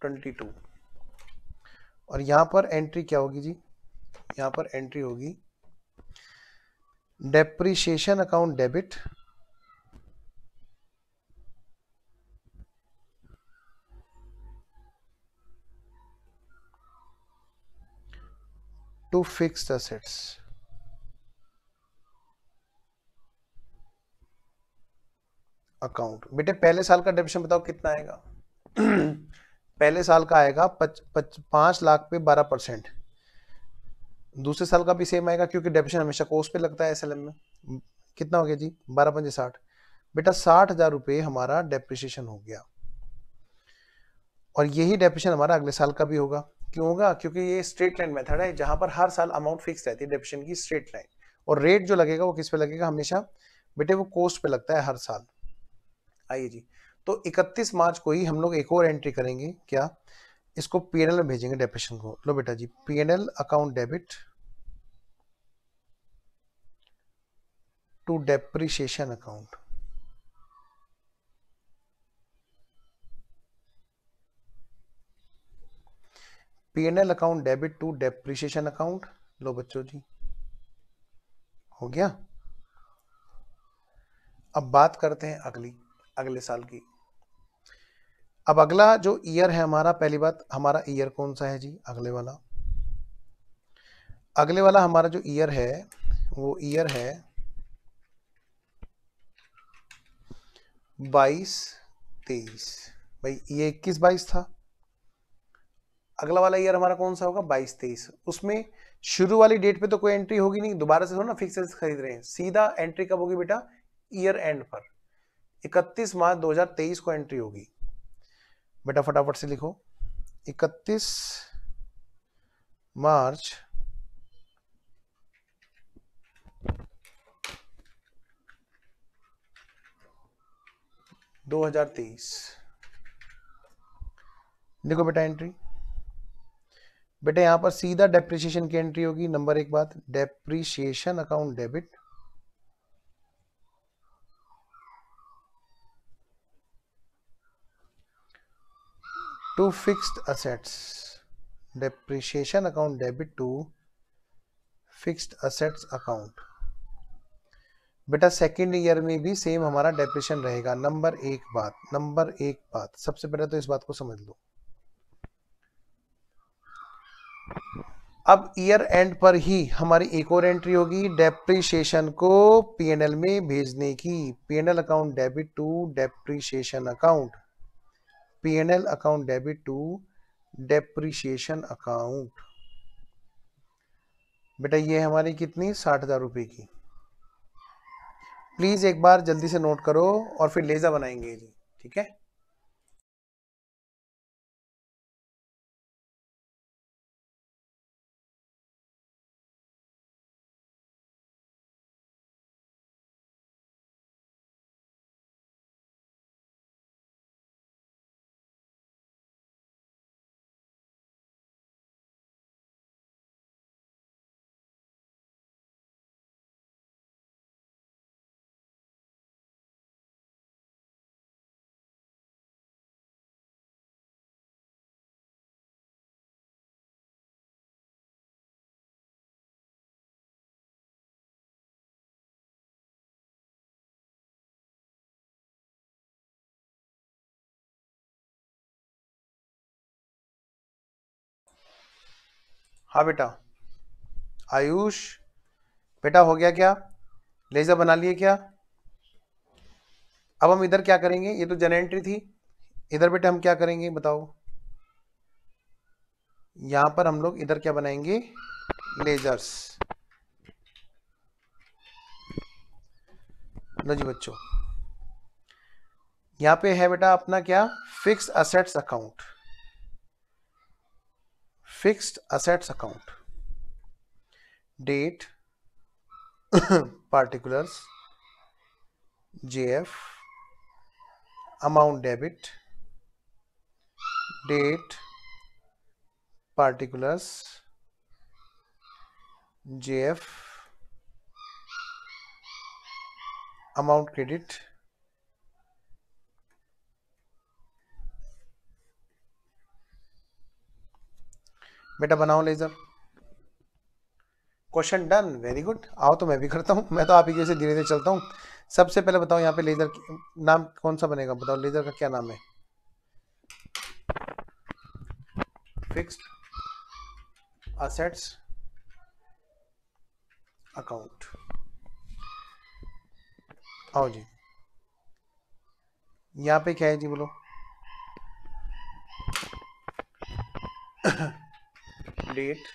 ट्वेंटी टू और यहां पर एंट्री क्या होगी जी यहां पर एंट्री होगी depreciation account debit to fixed assets. Account बेटे पहले साल का डेबिशन बताओ कितना आएगा [clears throat] पहले साल का आएगा पच, पाँच लाख पे बारह परसेंट दूसरे साल का भी सेम आएगा क्योंकि डेपिशन हमेशा कोस्ट पे लगता है एस में कितना हो गया जी बारह पंजे साठ बेटा साठ हजार रुपये हमारा डेप्रिशिएशन हो गया और यही डेपिशन हमारा अगले साल का भी होगा क्यों होगा क्योंकि ये स्ट्रेट लाइन मेथड है जहां पर हर साल अमाउंट फिक्स रहती है डेपिशन की स्ट्रेट लाइन और रेट जो लगेगा वो किस पे लगेगा हमेशा बेटे वो कोस्ट पे लगता है हर साल आइए जी तो 31 मार्च को ही हम लोग एक और एंट्री करेंगे क्या इसको पीएनएल में भेजेंगे डेप्रेशन को लो बेटा जी PNL account debit to depreciation account PNL account debit to depreciation account लो बच्चों जी हो गया अब बात करते हैं अगली अगले साल की अब अगला जो ईयर है हमारा पहली बात हमारा ईयर कौन सा है जी अगले वाला अगले वाला हमारा जो ईयर है वो ईयर है बाईस तेईस भाई ये इक्कीस बाईस था अगला वाला ईयर हमारा कौन सा होगा बाईस तेईस उसमें शुरू वाली डेट पे तो कोई एंट्री होगी नहीं दोबारा से थोड़ा ना फिक्सेस खरीद रहे हैं सीधा एंट्री कब होगी बेटा ईयर एंड पर 31 मार्च 2023 को एंट्री होगी बेटा फटाफट से लिखो 31 मार्च 2023 देखो बेटा एंट्री बेटा यहां पर सीधा डेप्रिसिएशन की एंट्री होगी नंबर एक बात depreciation account debit to fixed assets depreciation account debit to fixed assets account बेटा सेकेंड ईयर में भी सेम हमारा डेप्रेशन रहेगा नंबर एक बात नंबर एक बात सबसे पहले तो इस बात को समझ लो अब ईयर एंड पर ही हमारी एक और एंट्री होगी डेप्रीशिएशन को पीएनएल में भेजने की PNL account debit to depreciation account L account debit to depreciation account बेटा ये हमारी कितनी साठ हजार रुपये की प्लीज एक बार जल्दी से नोट करो और फिर लेजा बनाएंगे जी ठीक है हाँ बेटा आयुष बेटा हो गया क्या लेजर बना लिए क्या अब हम इधर क्या करेंगे ये तो जन एंट्री थी इधर बेटा हम क्या करेंगे बताओ यहां पर हम लोग इधर क्या बनाएंगे लेजर्स लो जी बच्चों यहां पे है बेटा अपना क्या fixed assets account fixed assets account date [coughs] particulars jf amount debit date particulars jf amount credit बेटा बनाओ ledger question done very good आओ तो मैं भी करता हूँ मैं तो आप ही जैसे धीरे धीरे चलता हूँ सबसे पहले बताओ यहाँ पे लेजर नाम कौन सा बनेगा बताओ लेजर का क्या नाम है फिक्स्ड असेट्स अकाउंट आओ जी यहाँ पे क्या है जी बोलो डेट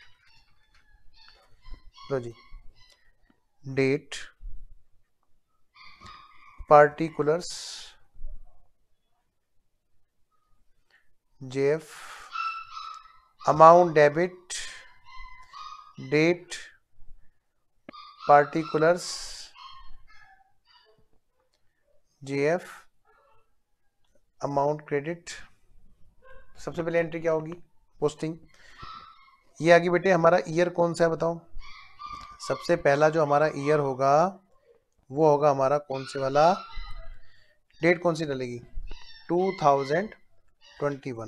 लो जी date particulars JF amount debit date particulars JF amount credit सबसे पहले एंट्री क्या होगी पोस्टिंग ये आगे बेटे हमारा ईयर कौन सा है बताओ सबसे पहला जो हमारा ईयर होगा वो होगा हमारा कौन से वाला डेट कौन सी डलेगी 2021 लो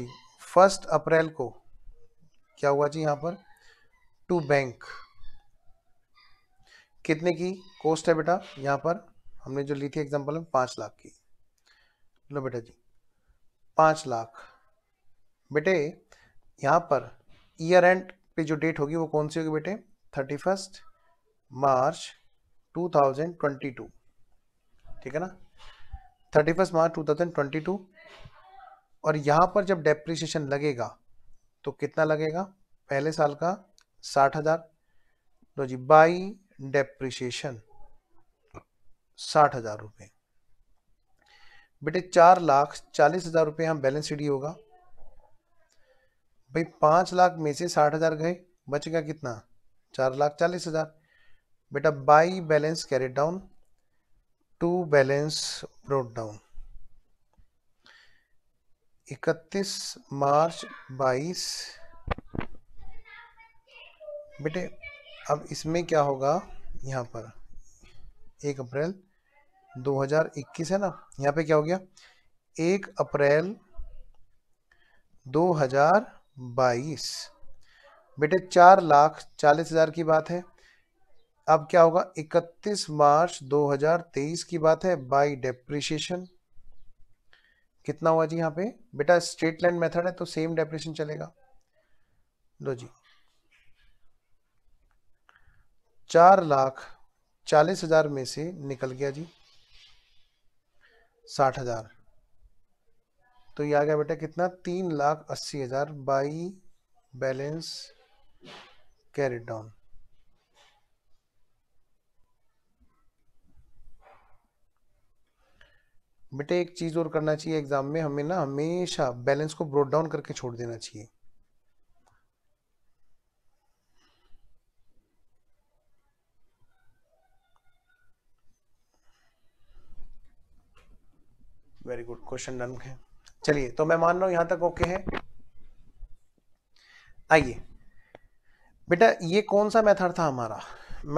जी फर्स्ट अप्रैल को क्या हुआ जी यहाँ पर टू बैंक कितने की कॉस्ट है बेटा यहाँ पर हमने जो ली थी एग्जांपल में पाँच लाख की लो बेटा जी पाँच लाख बेटे यहाँ पर ईयर एंड पे जो डेट होगी वो कौन सी होगी बेटे थर्टी फर्स्ट मार्च 2022 ठीक है ना थर्टी फर्स्ट मार्च 2022 और यहाँ पर जब डेप्रिसिएशन लगेगा तो कितना लगेगा पहले साल का साठ हजार लो जी बाई डेप्रिसिएशन साठ हजार रुपये बेटे चार लाख चालीस हजार रुपये यहाँ बैलेंस सीडी होगा भाई पांच लाख में से साठ हज़ार गए बचेगा कितना चार लाख चालीस हज़ार बेटा by balance carried down to balance brought down इकतीस मार्च बाईस बेटे अब इसमें क्या होगा यहाँ पर एक अप्रैल 2021 है ना यहाँ पे क्या हो गया एक अप्रैल हजार बाईस बेटे चार लाख चालीस हजार की बात है अब क्या होगा इकतीस मार्च 2023 की बात है बाय डेप्रिशिएशन कितना हुआ जी यहाँ पे बेटा स्ट्रेट लाइन मेथड है तो सेम डेप्रिसिएशन चलेगा लो जी चार लाख चालीस हजार में से निकल गया जी साठ हजार तो ये आ गया बेटा कितना तीन लाख अस्सी हज़ार बाई बैलेंस कैरिड डाउन बेटे एक चीज़ और करना चाहिए एग्ज़ाम में हमें ना हमेशा बैलेंस को ब्रोड डाउन करके छोड़ देना चाहिए वेरी गुड क्वेश्चन डन है चलिए तो मैं मान रहा हूं यहां तक ओके है आइए बेटा ये कौन सा मेथड था हमारा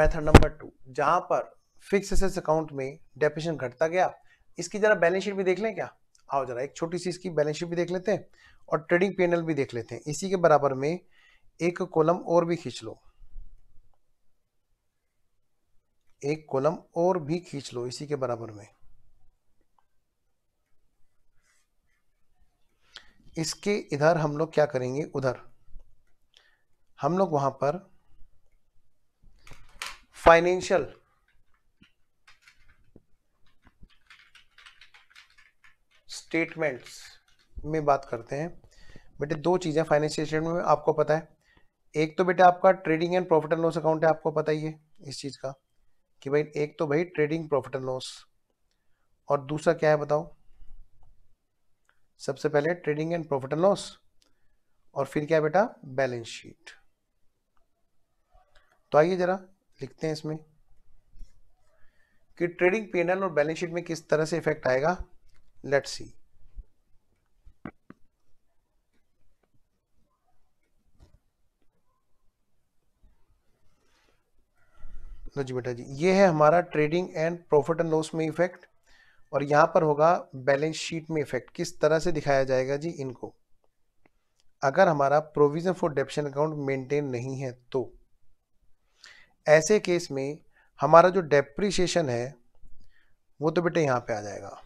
मेथड नंबर टू जहां पर फिक्स एसेस अकाउंट में डेपिशन घटता गया इसकी जरा बैलेंस शीट भी देख लें क्या आओ जरा एक छोटी सी इसकी बैलेंस शीट भी देख लेते हैं और ट्रेडिंग पेनल भी देख लेते हैं इसी के बराबर में एक कॉलम और भी खींच लो एक कॉलम और भी खींच लो इसी के बराबर में इसके इधर हम लोग क्या करेंगे उधर हम लोग वहां पर फाइनेंशियल स्टेटमेंट्स में बात करते हैं बेटे दो चीज़ें फाइनेंशियल स्टेटमेंट में आपको पता है एक तो बेटा आपका trading and profit and loss account है आपको पता ही है इस चीज़ का कि भाई एक तो भाई ट्रेडिंग प्रॉफिट एंड लॉस और दूसरा क्या है बताओ सबसे पहले trading and profit and loss और फिर क्या बेटा बैलेंस शीट तो आइए जरा लिखते हैं इसमें कि ट्रेडिंग पीएनएल और बैलेंस शीट में किस तरह से इफेक्ट आएगा लेट्स सी लो जी बेटा जी ये है हमारा trading and profit and loss में इफेक्ट और यहाँ पर होगा बैलेंस शीट में इफेक्ट किस तरह से दिखाया जाएगा जी इनको अगर हमारा provision for depreciation account maintain नहीं है तो ऐसे केस में हमारा जो डेप्रीशिएशन है वो तो बेटे यहाँ पे आ जाएगा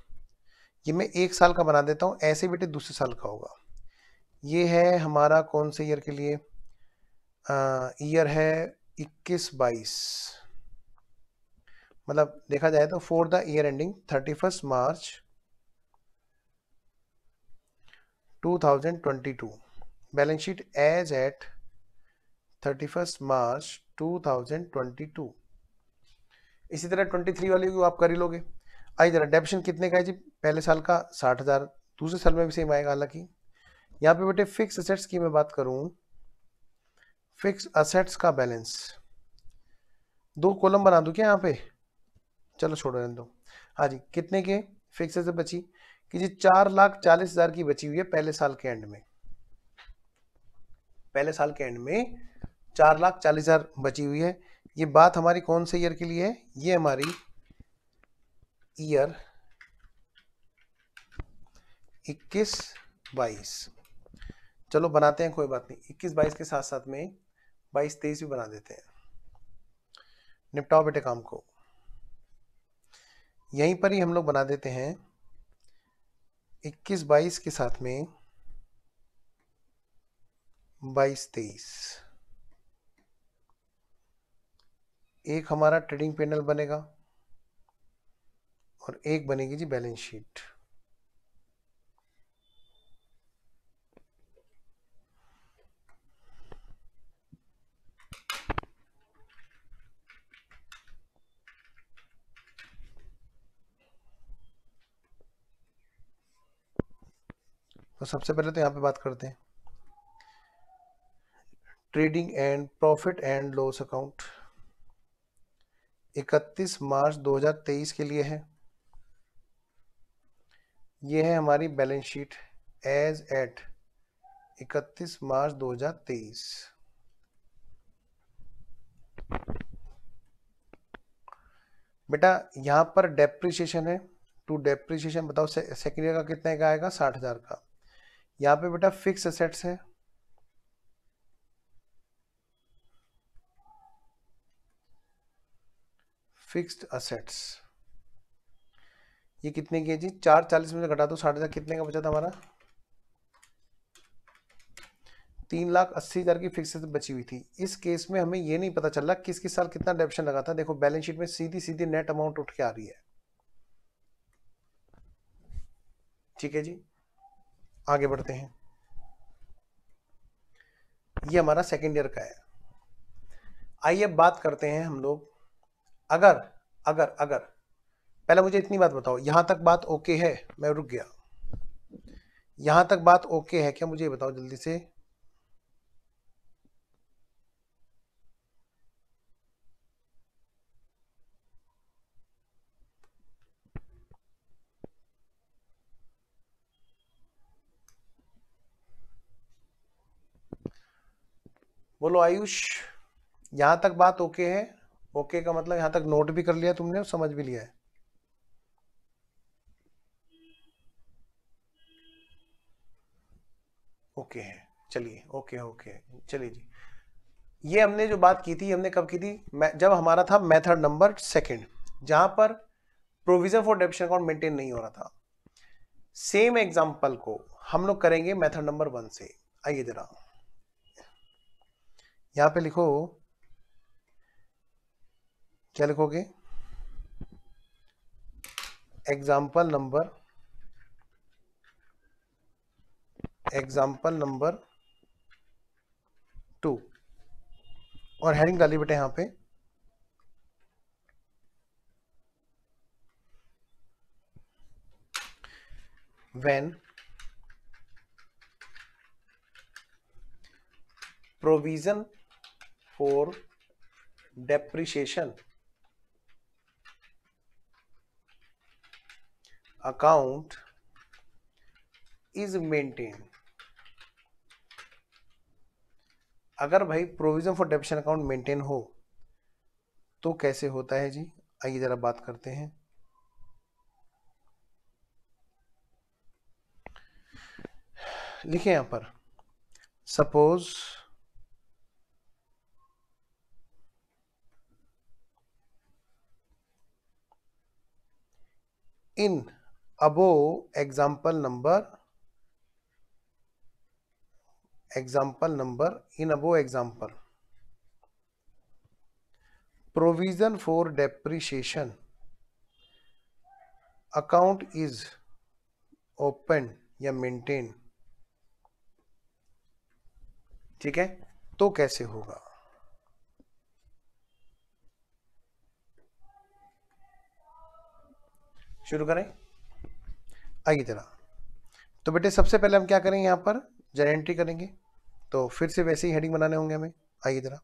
ये मैं एक साल का बना देता हूँ ऐसे बेटे दूसरे साल का होगा ये है हमारा कौन से ईयर के लिए ईयर है इक्कीस बाईस मतलब देखा जाए तो for the year ending thirty first March 2022 balance sheet as at 31 March 2022 इसी तरह 23 वाली को आप कर ही लोगे आई जरा डेप्शन कितने का है जी पहले साल का साठ हज़ार दूसरे साल में भी सेम आएगा हालांकि यहाँ पे बेटे फिक्स असेट्स की मैं बात करूँ फिक्स असेट्स का बैलेंस दो कॉलम बना दूँ क्या यहाँ पे चलो छोड़ो रहने दो हाँ जी कितने के फिक्स से बची कि जी चार लाख चालीस हजार की बची हुई है पहले साल के एंड में पहले साल के एंड में चार लाख चालीस हजार बची हुई है ये बात हमारी कौन से ईयर के लिए है ये हमारी ईयर इक्कीस बाईस चलो बनाते हैं कोई बात नहीं इक्कीस बाईस के साथ साथ में बाईस तेईस भी बना देते हैं निपटाओ बेटे काम को यहीं पर ही हम लोग बना देते हैं 21 बाईस के साथ में 22 तेईस एक हमारा ट्रेडिंग पैनल बनेगा और एक बनेगी जी बैलेंस शीट तो सबसे पहले तो यहाँ पे बात करते हैं trading and profit and loss account 31 March 2023 के लिए है ये है हमारी balance sheet as at 31 March 2023 बेटा यहाँ पर डेप्रिसिएशन है टू डेप्रिसिएशन बताओ से, सेकेंड ईयर का कितने का आएगा साठ हजार का यहां पे बेटा फिक्स असेट्स है फिक्स्ड असेट्स ये कितने की है जी चार चालीस में से घटा दो साढ़े चार कितने का बचा था हमारा तीन लाख अस्सी हज़ार की फिक्स बची हुई थी इस केस में हमें ये नहीं पता चल रहा किस किस साल कितना डेप्शन लगा था देखो बैलेंस शीट में सीधी सीधी नेट अमाउंट उठ के आ रही है ठीक है जी आगे बढ़ते हैं ये हमारा सेकेंड ईयर का है आइए अब बात करते हैं हम लोग अगर अगर अगर पहले मुझे इतनी बात बताओ यहां तक बात ओके है मैं रुक गया यहां तक बात ओके है क्या मुझे बताओ जल्दी से बोलो आयुष यहां तक बात ओके है ओके का मतलब यहां तक नोट भी कर लिया तुमने समझ भी लिया है ओके है चलिए ओके ओके चलिए जी ये हमने जो बात की थी हमने कब की थी जब हमारा था मेथड नंबर सेकंड जहां पर provision for depreciation account maintain नहीं हो रहा था सेम एग्जांपल को हम लोग करेंगे मेथड नंबर वन से आइए जरा यहां पे लिखो क्या लिखोगे example number example number two और हेडिंग डाली बेटे यहां पे when provision for depreciation account is maintain अगर भाई provision for depreciation account maintain हो तो कैसे होता है जी आइए जरा बात करते हैं लिखे यहां पर suppose in above example number example number in above example provision for depreciation account is open या मेंटेन ठीक है तो कैसे होगा शुरू करें आइए तरह तो बेटे सबसे पहले हम क्या करेंगे यहाँ पर जर एंट्री करेंगे तो फिर से वैसे ही हेडिंग बनाने होंगे हमें आइए तरह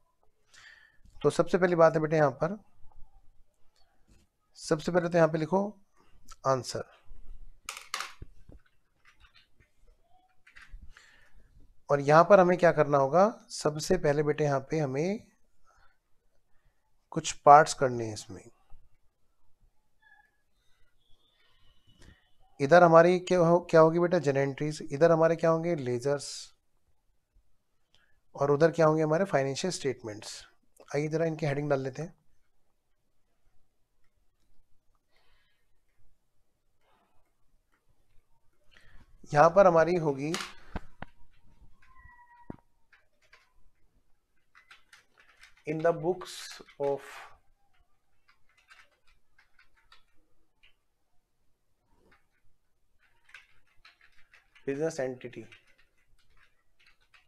तो सबसे पहली बात है बेटे यहाँ पर सबसे पहले तो यहाँ पे लिखो आंसर और यहाँ पर हमें क्या करना होगा सबसे पहले बेटे यहाँ पे हमें कुछ पार्ट्स करने हैं इसमें इधर हमारी क्या हो क्या होगी बेटा जेनेट्रीज इधर हमारे क्या होंगे लेजर्स और उधर क्या होंगे हमारे फाइनेंशियल स्टेटमेंट्स आइए जरा इनकी हेडिंग डाल लेते हैं यहां पर हमारी होगी in the books of business entity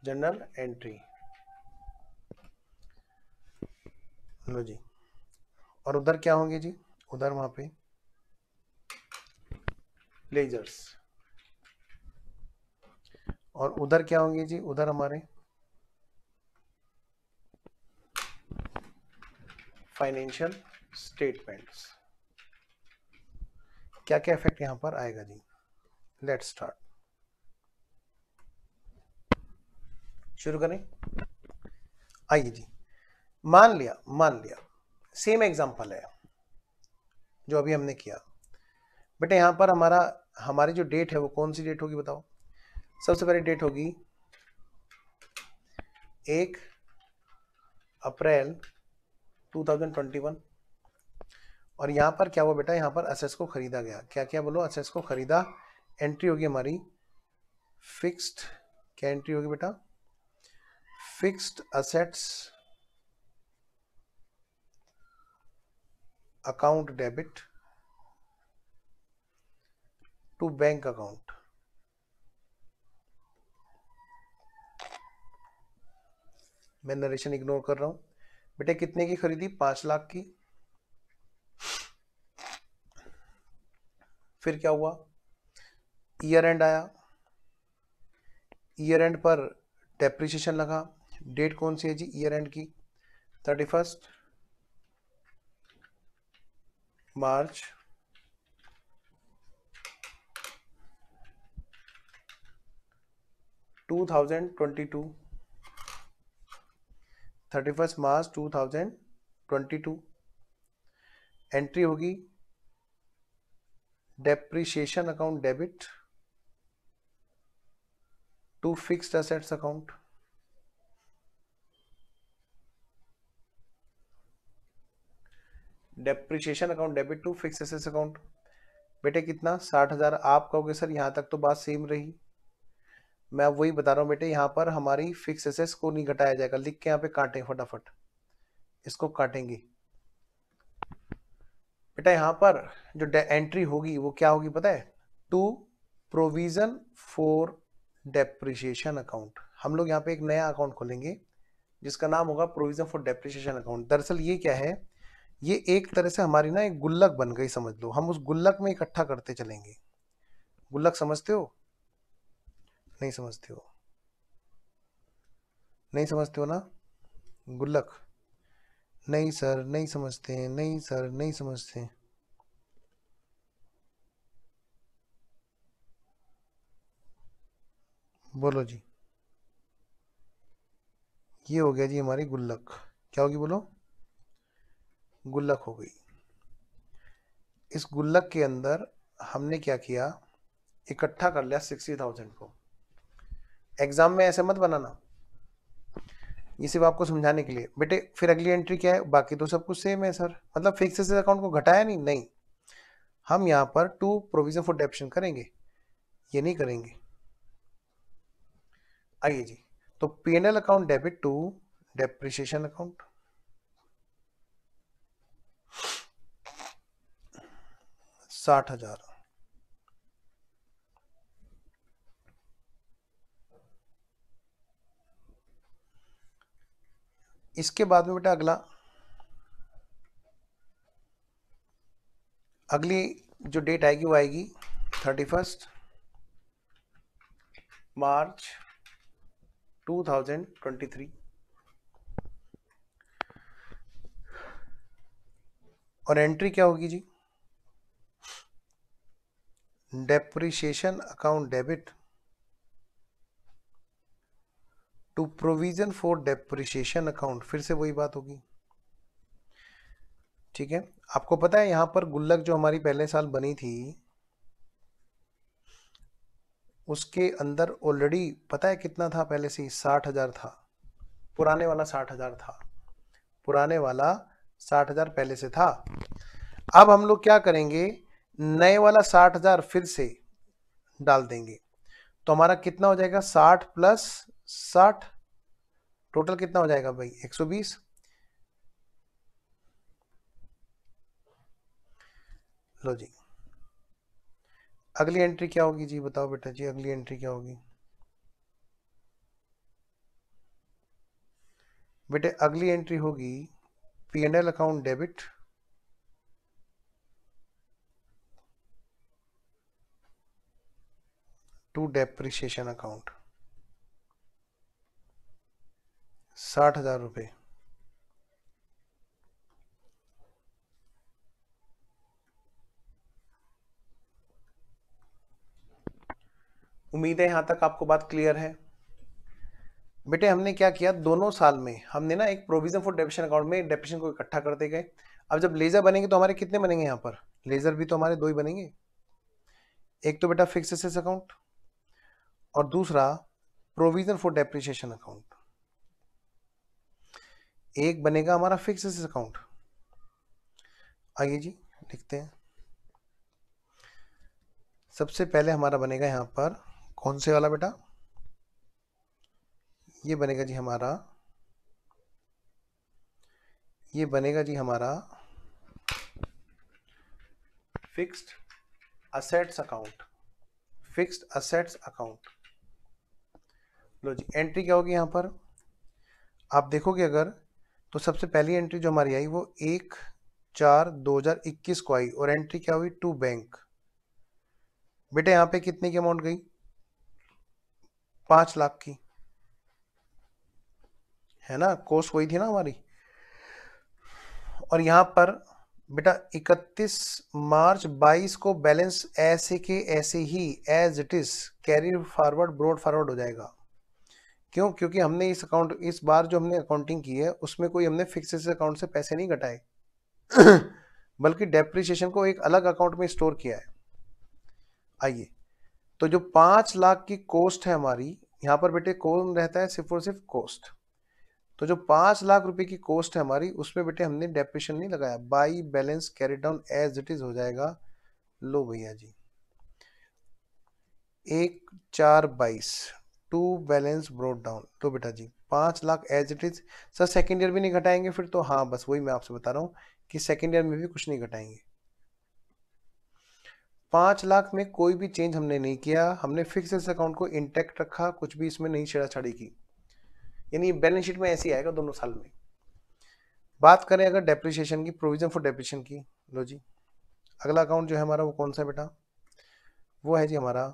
journal entry लो जी और उधर क्या होंगे जी उधर वहां पे लेजर्स और उधर क्या होंगे जी उधर हमारे फाइनेंशियल स्टेटमेंट्स क्या क्या इफेक्ट यहां पर आएगा जी लेट स्टार्ट शुरू करें आइए जी मान लिया मान लिया सेम एग्जांपल है जो अभी हमने किया बेटे यहाँ पर हमारा हमारी जो डेट है वो कौन सी डेट होगी बताओ सबसे पहले डेट होगी एक अप्रैल 2021 और यहाँ पर क्या हुआ बेटा यहाँ पर असेस को खरीदा गया क्या क्या बोलो असेस को खरीदा एंट्री होगी हमारी फिक्स्ड क्या एंट्री होगी बेटा fixed assets account debit to bank account. मैं नरेशन इग्नोर कर रहा हूं बेटे कितने की खरीदी पांच लाख की फिर क्या हुआ ईयर एंड आया ईयर एंड पर डेप्रिशिएशन लगा डेट कौन सी है जी ईयर एंड की thirty first March two thousand twenty two thirty first March two thousand twenty two entry होगी depreciation account debit to fixed assets account depreciation account debit to fixed एसेस account बेटे कितना साठ हज़ार आप कहोगे सर यहाँ तक तो बात सेम रही मैं वही बता रहा हूँ बेटे यहाँ पर हमारी फिक्स एसेस को नहीं घटाया जाएगा लिख के यहाँ पे काटें फटाफट इसको काटेंगे बेटा यहाँ पर जो एंट्री होगी वो क्या होगी पता है to provision for depreciation account हम लोग यहाँ पे एक नया अकाउंट खोलेंगे जिसका नाम होगा प्रोविजन फॉर डेप्रिशिएशन अकाउंट दरअसल ये क्या है ये एक तरह से हमारी ना एक गुल्लक बन गई समझ लो हम उस गुल्लक में इकट्ठा करते चलेंगे गुल्लक समझते हो नहीं समझते हो नहीं समझते हो ना गुल्लक नहीं सर नहीं समझते हैं नहीं सर नहीं समझते हैं बोलो जी ये हो गया जी हमारी गुल्लक क्या होगी बोलो गुल्लक हो गई इस गुल्लक के अंदर हमने क्या किया इकट्ठा कर लिया सिक्सटी थाउजेंड को एग्जाम में ऐसे मत बनाना ये सिर्फ आपको समझाने के लिए बेटे फिर अगली एंट्री क्या है बाकी तो सब कुछ सेम है सर मतलब फिक्स अकाउंट को घटाया नहीं नहीं हम यहाँ पर टू प्रोविजन फॉर डेप्शन करेंगे ये नहीं करेंगे आइए जी तो P N L account debit to depreciation account साठ हजार इसके बाद में बेटा अगला अगली जो डेट आएगी वो आएगी थर्टी फर्स्ट मार्च 2023 और एंट्री क्या होगी जी depreciation account debit to provision for depreciation account फिर से वही बात होगी ठीक है आपको पता है यहां पर गुल्लक जो हमारी पहले साल बनी थी उसके अंदर ऑलरेडी पता है कितना था पहले से साठ हजार था पुराने वाला साठ हजार था पुराने वाला साठ हजार पहले से था अब हम लोग क्या करेंगे नए वाला साठ हजार फिर से डाल देंगे तो हमारा कितना हो जाएगा साठ प्लस साठ टोटल कितना हो जाएगा भाई एक सौ बीस लो जी अगली एंट्री क्या होगी जी बताओ बेटा जी अगली एंट्री क्या होगी बेटे अगली एंट्री होगी P and L account debit to depreciation account साठ हजार रुपये उम्मीद है यहां तक आपको बात क्लियर है बेटे हमने क्या किया दोनों साल में हमने ना एक प्रोविजन फॉर डेपिशन अकाउंट में डेपिशन को इकट्ठा करते गए अब जब लेजर बनेंगे तो हमारे कितने बनेंगे यहां पर लेजर भी तो हमारे दो ही बनेंगे एक तो बेटा फिक्स एसेस अकाउंट और दूसरा प्रोविजन फॉर डेप्रीशिएशन अकाउंट एक बनेगा हमारा फिक्स अकाउंट आइए जी लिखते हैं सबसे पहले हमारा बनेगा यहां पर कौन से वाला बेटा ये बनेगा जी हमारा ये बनेगा जी हमारा fixed assets account fixed assets account लो जी एंट्री क्या होगी यहाँ पर आप देखोगे अगर तो सबसे पहली एंट्री जो हमारी आई वो एक चार दो हजार इक्कीस को आई और एंट्री क्या हुई टू बैंक बेटा यहाँ पे कितने की अमाउंट गई पांच लाख की है ना कोर्स वही थी ना हमारी और यहाँ पर बेटा 31 मार्च 22 को बैलेंस ऐसे के ऐसे ही as it is carry forward brought forward हो जाएगा क्यों क्योंकि हमने इस अकाउंट इस बार जो हमने अकाउंटिंग की है उसमें कोई हमने फिक्स अकाउंट से पैसे नहीं घटाए [clears throat] बल्कि डेप्रिसिएशन को एक अलग अकाउंट में स्टोर किया है आइए तो जो पांच लाख की कॉस्ट है हमारी यहां पर बेटे कौन रहता है सिर्फ और सिर्फ कॉस्ट तो जो पांच लाख रुपए की कॉस्ट है हमारी उसमें बेटे हमने डेप्रेशन नहीं लगाया by balance carry down as it is हो जाएगा लो भैया जी एक चार बाईस टू बैलेंस ब्रोड डाउन तो बेटा जी पाँच lakh as it is sir second year भी नहीं घटाएंगे फिर तो हाँ बस वही मैं आपसे बता रहा हूँ कि सेकेंड ईयर में भी कुछ नहीं घटाएंगे पाँच लाख में कोई भी चेंज हमने नहीं किया हमने फिक्स अकाउंट को इंटेक्ट रखा कुछ भी इसमें नहीं छेड़ाछाड़ी की यानी बैलेंस शीट में ऐसे ही आएगा दोनों साल में बात करें अगर डेप्रिसिएशन की प्रोविजन फॉर डेप्रिसिएशन की लो जी अगला अकाउंट जो है हमारा वो कौन सा बेटा वो है जी हमारा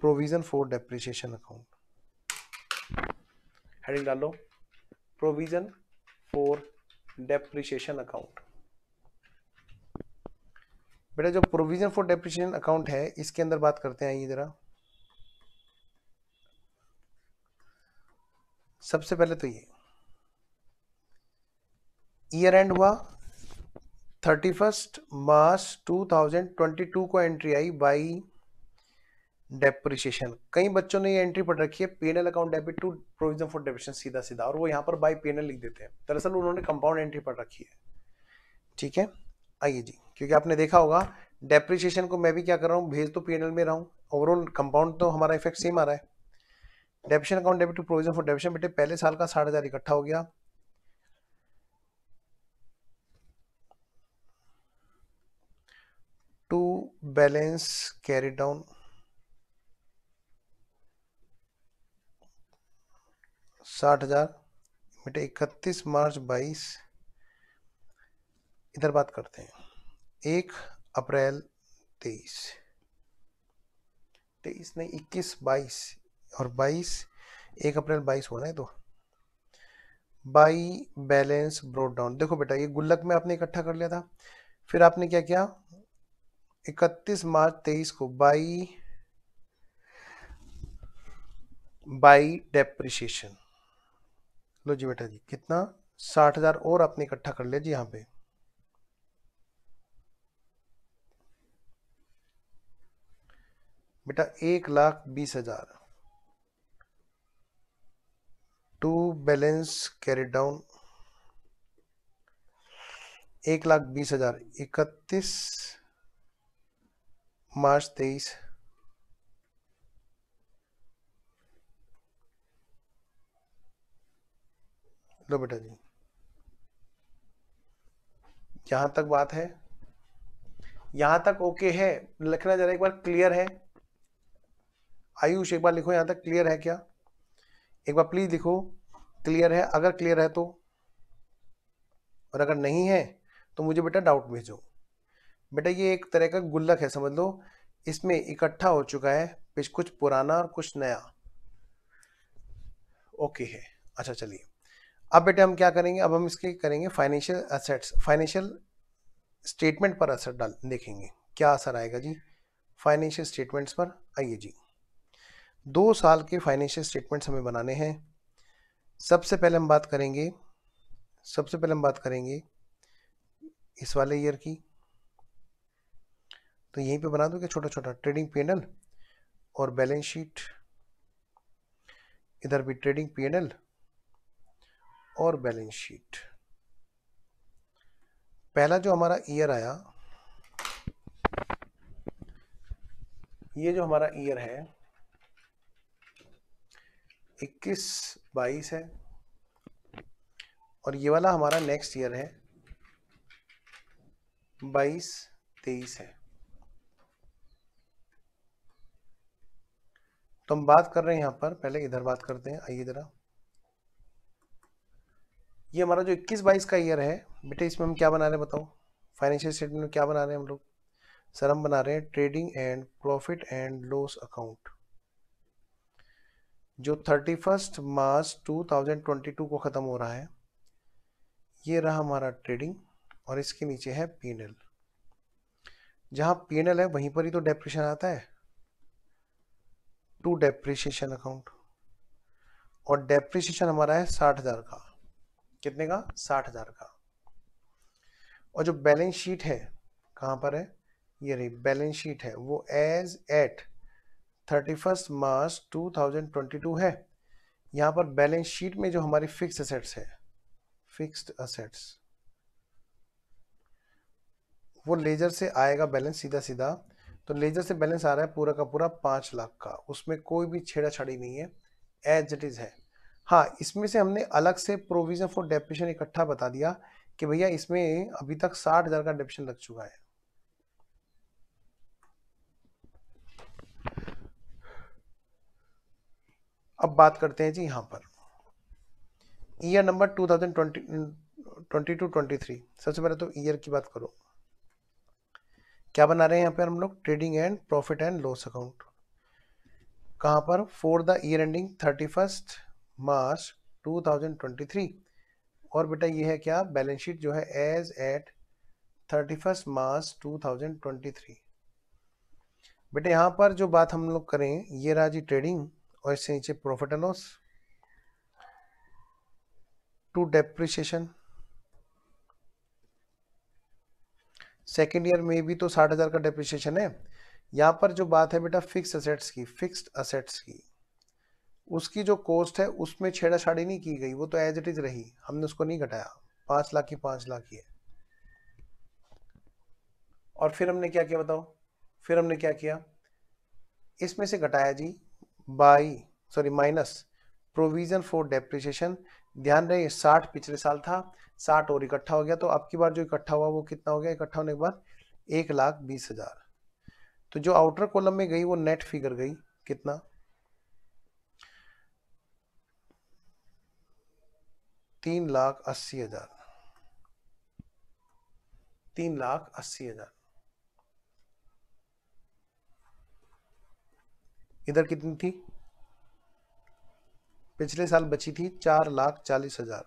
provision for depreciation account heading डाल लो प्रोविजन फॉर डेप्रिशिएशन अकाउंट बेटा जो प्रोविजन फॉर डेप्रिशिएशन अकाउंट है इसके अंदर बात करते हैं आइए जरा सबसे पहले तो ये ईयर एंड हुआ thirty first March two thousand twenty two को एंट्री आई बाई डेप्रिशिएशन कई बच्चों ने ये एंट्री पढ़ रखी है PNL account debit to provision for depreciation सीधा सीधा और वो यहाँ पर बाई पीएनएल लिख देते हैं दरअसल उन्होंने कंपाउंड एंट्री पढ़ रखी है ठीक है आइए जी क्योंकि आपने देखा होगा डेप्रिशिएशन को मैं भी क्या कर रहा हूँ भेज तो पीएनएल में रहा हूँ ओवरऑल कंपाउंड तो हमारा इफेक्ट सेम आ रहा है depreciation account debit to provision for depreciation बेटे पहले साल का साठ हजार इकट्ठा हो गया टू बैलेंस कैरी डाउन साठ हजार बेटे इकतीस मार्च बाईस इधर बात करते हैं एक अप्रैल तेईस तेईस नहीं इक्कीस बाईस और बाईस एक अप्रैल बाईस रहा है तो बाई बैलेंस ब्रोड डाउन देखो बेटा ये गुल्लक में आपने इकट्ठा कर लिया था फिर आपने क्या किया इकतीस मार्च तेईस को बाई बाई डेप्रिशिएशन लो जी बेटा जी कितना साठ हजार और आपने इकट्ठा कर लिया जी यहां पे बेटा एक लाख बीस हजार टू बैलेंस कैरी डाउन एक लाख बीस हजार इकतीस मार्च तेईस लो बेटा जी यहां तक बात है यहां तक ओके है लिखना जरा एक बार क्लियर है आयुष एक बार लिखो यहां तक क्लियर है क्या एक बार प्लीज लिखो क्लियर है अगर क्लियर है तो और अगर नहीं है तो मुझे बेटा डाउट भेजो बेटा ये एक तरह का गुल्लक है समझ लो इसमें इकट्ठा हो चुका है कुछ पुराना और कुछ नया ओके है अच्छा चलिए अब बेटे हम क्या करेंगे अब हम इसके करेंगे फाइनेंशियल असेट्स फाइनेंशियल स्टेटमेंट पर असर डाल देखेंगे क्या असर आएगा जी फाइनेंशियल स्टेटमेंट्स पर आइए जी दो साल के फाइनेंशियल स्टेटमेंट्स हमें बनाने हैं सबसे पहले हम बात करेंगे सबसे पहले हम बात करेंगे इस वाले ईयर की तो यहीं पे बना दो क्या छोटा छोटा ट्रेडिंग पी और बैलेंस शीट इधर भी ट्रेडिंग पी और बैलेंस शीट पहला जो हमारा ईयर आया ये जो हमारा ईयर है 21 बाईस है और ये वाला हमारा नेक्स्ट ईयर है 22 तेईस है तो हम बात कर रहे हैं यहां पर पहले इधर बात करते हैं आइए ज़रा ये हमारा जो इक्कीस बाईस का ईयर है बेटे इसमें हम क्या बना रहे हैं बताओ फाइनेंशियल स्टेटमेंट में क्या बना रहे हैं हम लोग सर हम बना रहे हैं trading and profit and loss account जो thirty first March two thousand twenty two को ख़त्म हो रहा है ये रहा हमारा ट्रेडिंग और इसके नीचे है पी एन एल जहाँ पी एन एल है वहीं पर ही तो डेप्रिशन आता है टू डेप्रिशिएशन अकाउंट और डेप्रिशिएशन हमारा है साठ हज़ार का कितने का साठ हजार का और जो बैलेंस शीट है कहां पर है ये रही बैलेंस शीट है वो as at thirty first March two thousand twenty two है यहाँ पर बैलेंस शीट में जो हमारी फिक्स असेट्स है फिक्स्ड असेट्स वो लेजर से आएगा बैलेंस सीधा सीधा तो लेजर से बैलेंस आ रहा है पूरा का पूरा पांच लाख का उसमें कोई भी छेड़ा छाड़ी नहीं है एज इट इज़ है हाँ इसमें से हमने अलग से प्रोविजन फॉर डेप्रेशन इकट्ठा बता दिया कि भैया इसमें अभी तक साठ हजार का डेप्रेशन लग चुका है अब बात करते हैं जी यहाँ पर ईयर नंबर 2020 टू 23 सबसे पहले तो ईयर की बात करो क्या बना रहे हैं यहाँ पर हम लोग trading and profit and loss account कहाँ पर for the year ending thirty first March 2023 और बेटा ये है क्या बैलेंस शीट जो है as at thirty first March 2023 बेटे यहाँ पर जो बात हम लोग करें ये रहा जी ट्रेडिंग और इससे नीचे profit and loss to depreciation second year में भी तो साठ हज़ार का डेप्रिशिएशन है यहाँ पर जो बात है बेटा फिक्स असेट्स की फिक्स्ड असेट्स की उसकी जो कॉस्ट है उसमें छेड़ाछाड़ी नहीं की गई वो तो एज इट इज रही हमने उसको नहीं घटाया पांच लाख की पांच लाख की है और फिर हमने क्या किया बताओ फिर हमने क्या किया इसमें से घटाया जी by sorry minus provision for depreciation ध्यान रहे साठ पिछले साल था साठ और इकट्ठा हो गया तो अब की बार जो इकट्ठा हुआ वो कितना हो गया इकट्ठा होने के बाद एक लाख बीस हजार तो जो आउटर कॉलम में गई वो नेट फिगर गई कितना तीन लाख अस्सी हजार तीन लाख अस्सी हजार इधर कितनी थी पिछले साल बची थी चार लाख चालीस हजार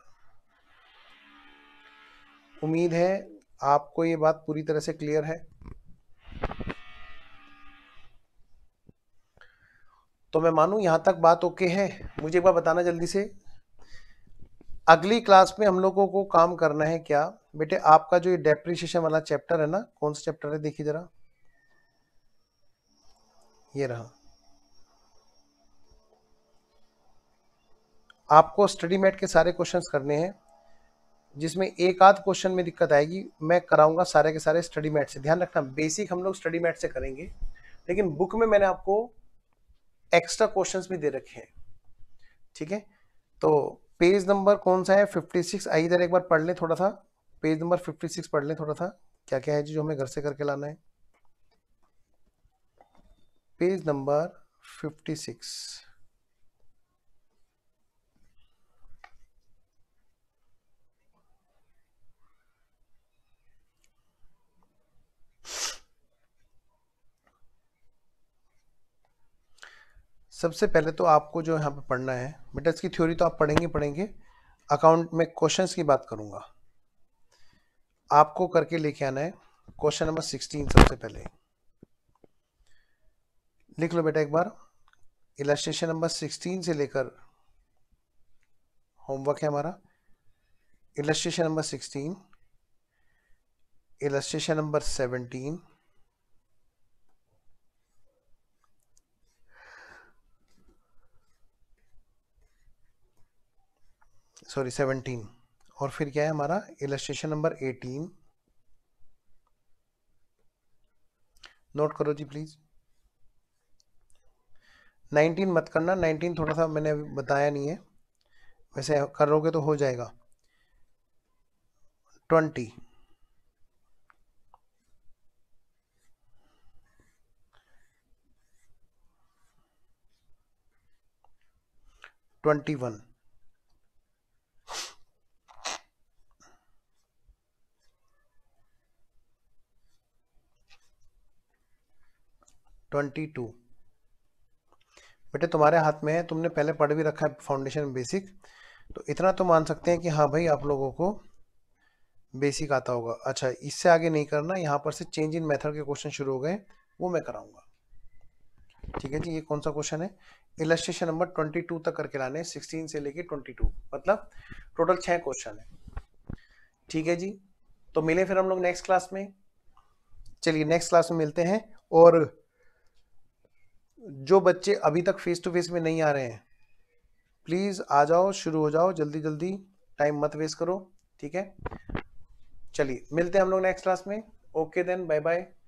उम्मीद है आपको ये बात पूरी तरह से क्लियर है तो मैं मानूं यहां तक बात ओके है मुझे एक बार बताना जल्दी से अगली क्लास में हम लोगों को काम करना है क्या बेटे आपका जो ये डेप्रिशिएशन वाला चैप्टर है ना कौन सा चैप्टर है देखिए जरा ये रहा आपको स्टडी मैट के सारे क्वेश्चंस करने हैं जिसमें एक आध क्वेश्चन में दिक्कत आएगी मैं कराऊंगा सारे के सारे स्टडी मैट से ध्यान रखना बेसिक हम लोग स्टडी मैट से करेंगे लेकिन बुक में मैंने आपको एक्स्ट्रा क्वेश्चंस भी दे रखे हैं ठीक है तो पेज नंबर कौन सा है 56 आई इधर एक बार पढ़ लें थोड़ा सा पेज नंबर 56 पढ़ लें थोड़ा सा क्या क्या है जी जो हमें घर से करके लाना है पेज नंबर 56 सबसे पहले तो आपको जो यहाँ पे पढ़ना है बेटा की थ्योरी तो आप पढ़ेंगे पढ़ेंगे अकाउंट में क्वेश्चंस की बात करूँगा आपको करके लेके आना है क्वेश्चन नंबर सिक्सटीन सबसे पहले लिख लो बेटा एक बार इलास्ट्रेशन नंबर सिक्सटीन से लेकर होमवर्क है हमारा illustration number sixteen illustration number seventeen sorry seventeen और फिर क्या है हमारा इलेस्ट्रेशन नंबर एटीन नोट करो जी प्लीज 19 मत करना 19 थोड़ा सा मैंने अभी बताया नहीं है वैसे करोगे तो हो जाएगा 20 वन ट्वेंटी टू बेटे तुम्हारे हाथ में है तुमने पहले पढ़ भी रखा है फाउंडेशन बेसिक तो इतना तो मान सकते हैं कि हाँ भाई आप लोगों को बेसिक आता होगा अच्छा इससे आगे नहीं करना यहाँ पर से चेंज इन मेथड के क्वेश्चन शुरू हो गए वो मैं कराऊंगा ठीक है जी ये कौन सा क्वेश्चन है इलेस्ट्रेशन नंबर ट्वेंटी टू तक करके लाने सिक्सटीन से लेके ट्वेंटी टू मतलब टोटल छः क्वेश्चन है ठीक है जी तो मिले फिर हम लोग नेक्स्ट क्लास में चलिए नेक्स्ट क्लास में मिलते हैं और जो बच्चे अभी तक फेस टू फेस में नहीं आ रहे हैं प्लीज़ आ जाओ शुरू हो जाओ जल्दी जल्दी टाइम मत वेस्ट करो ठीक है चलिए मिलते हैं हम लोग नेक्स्ट क्लास में ओके देन बाय बाय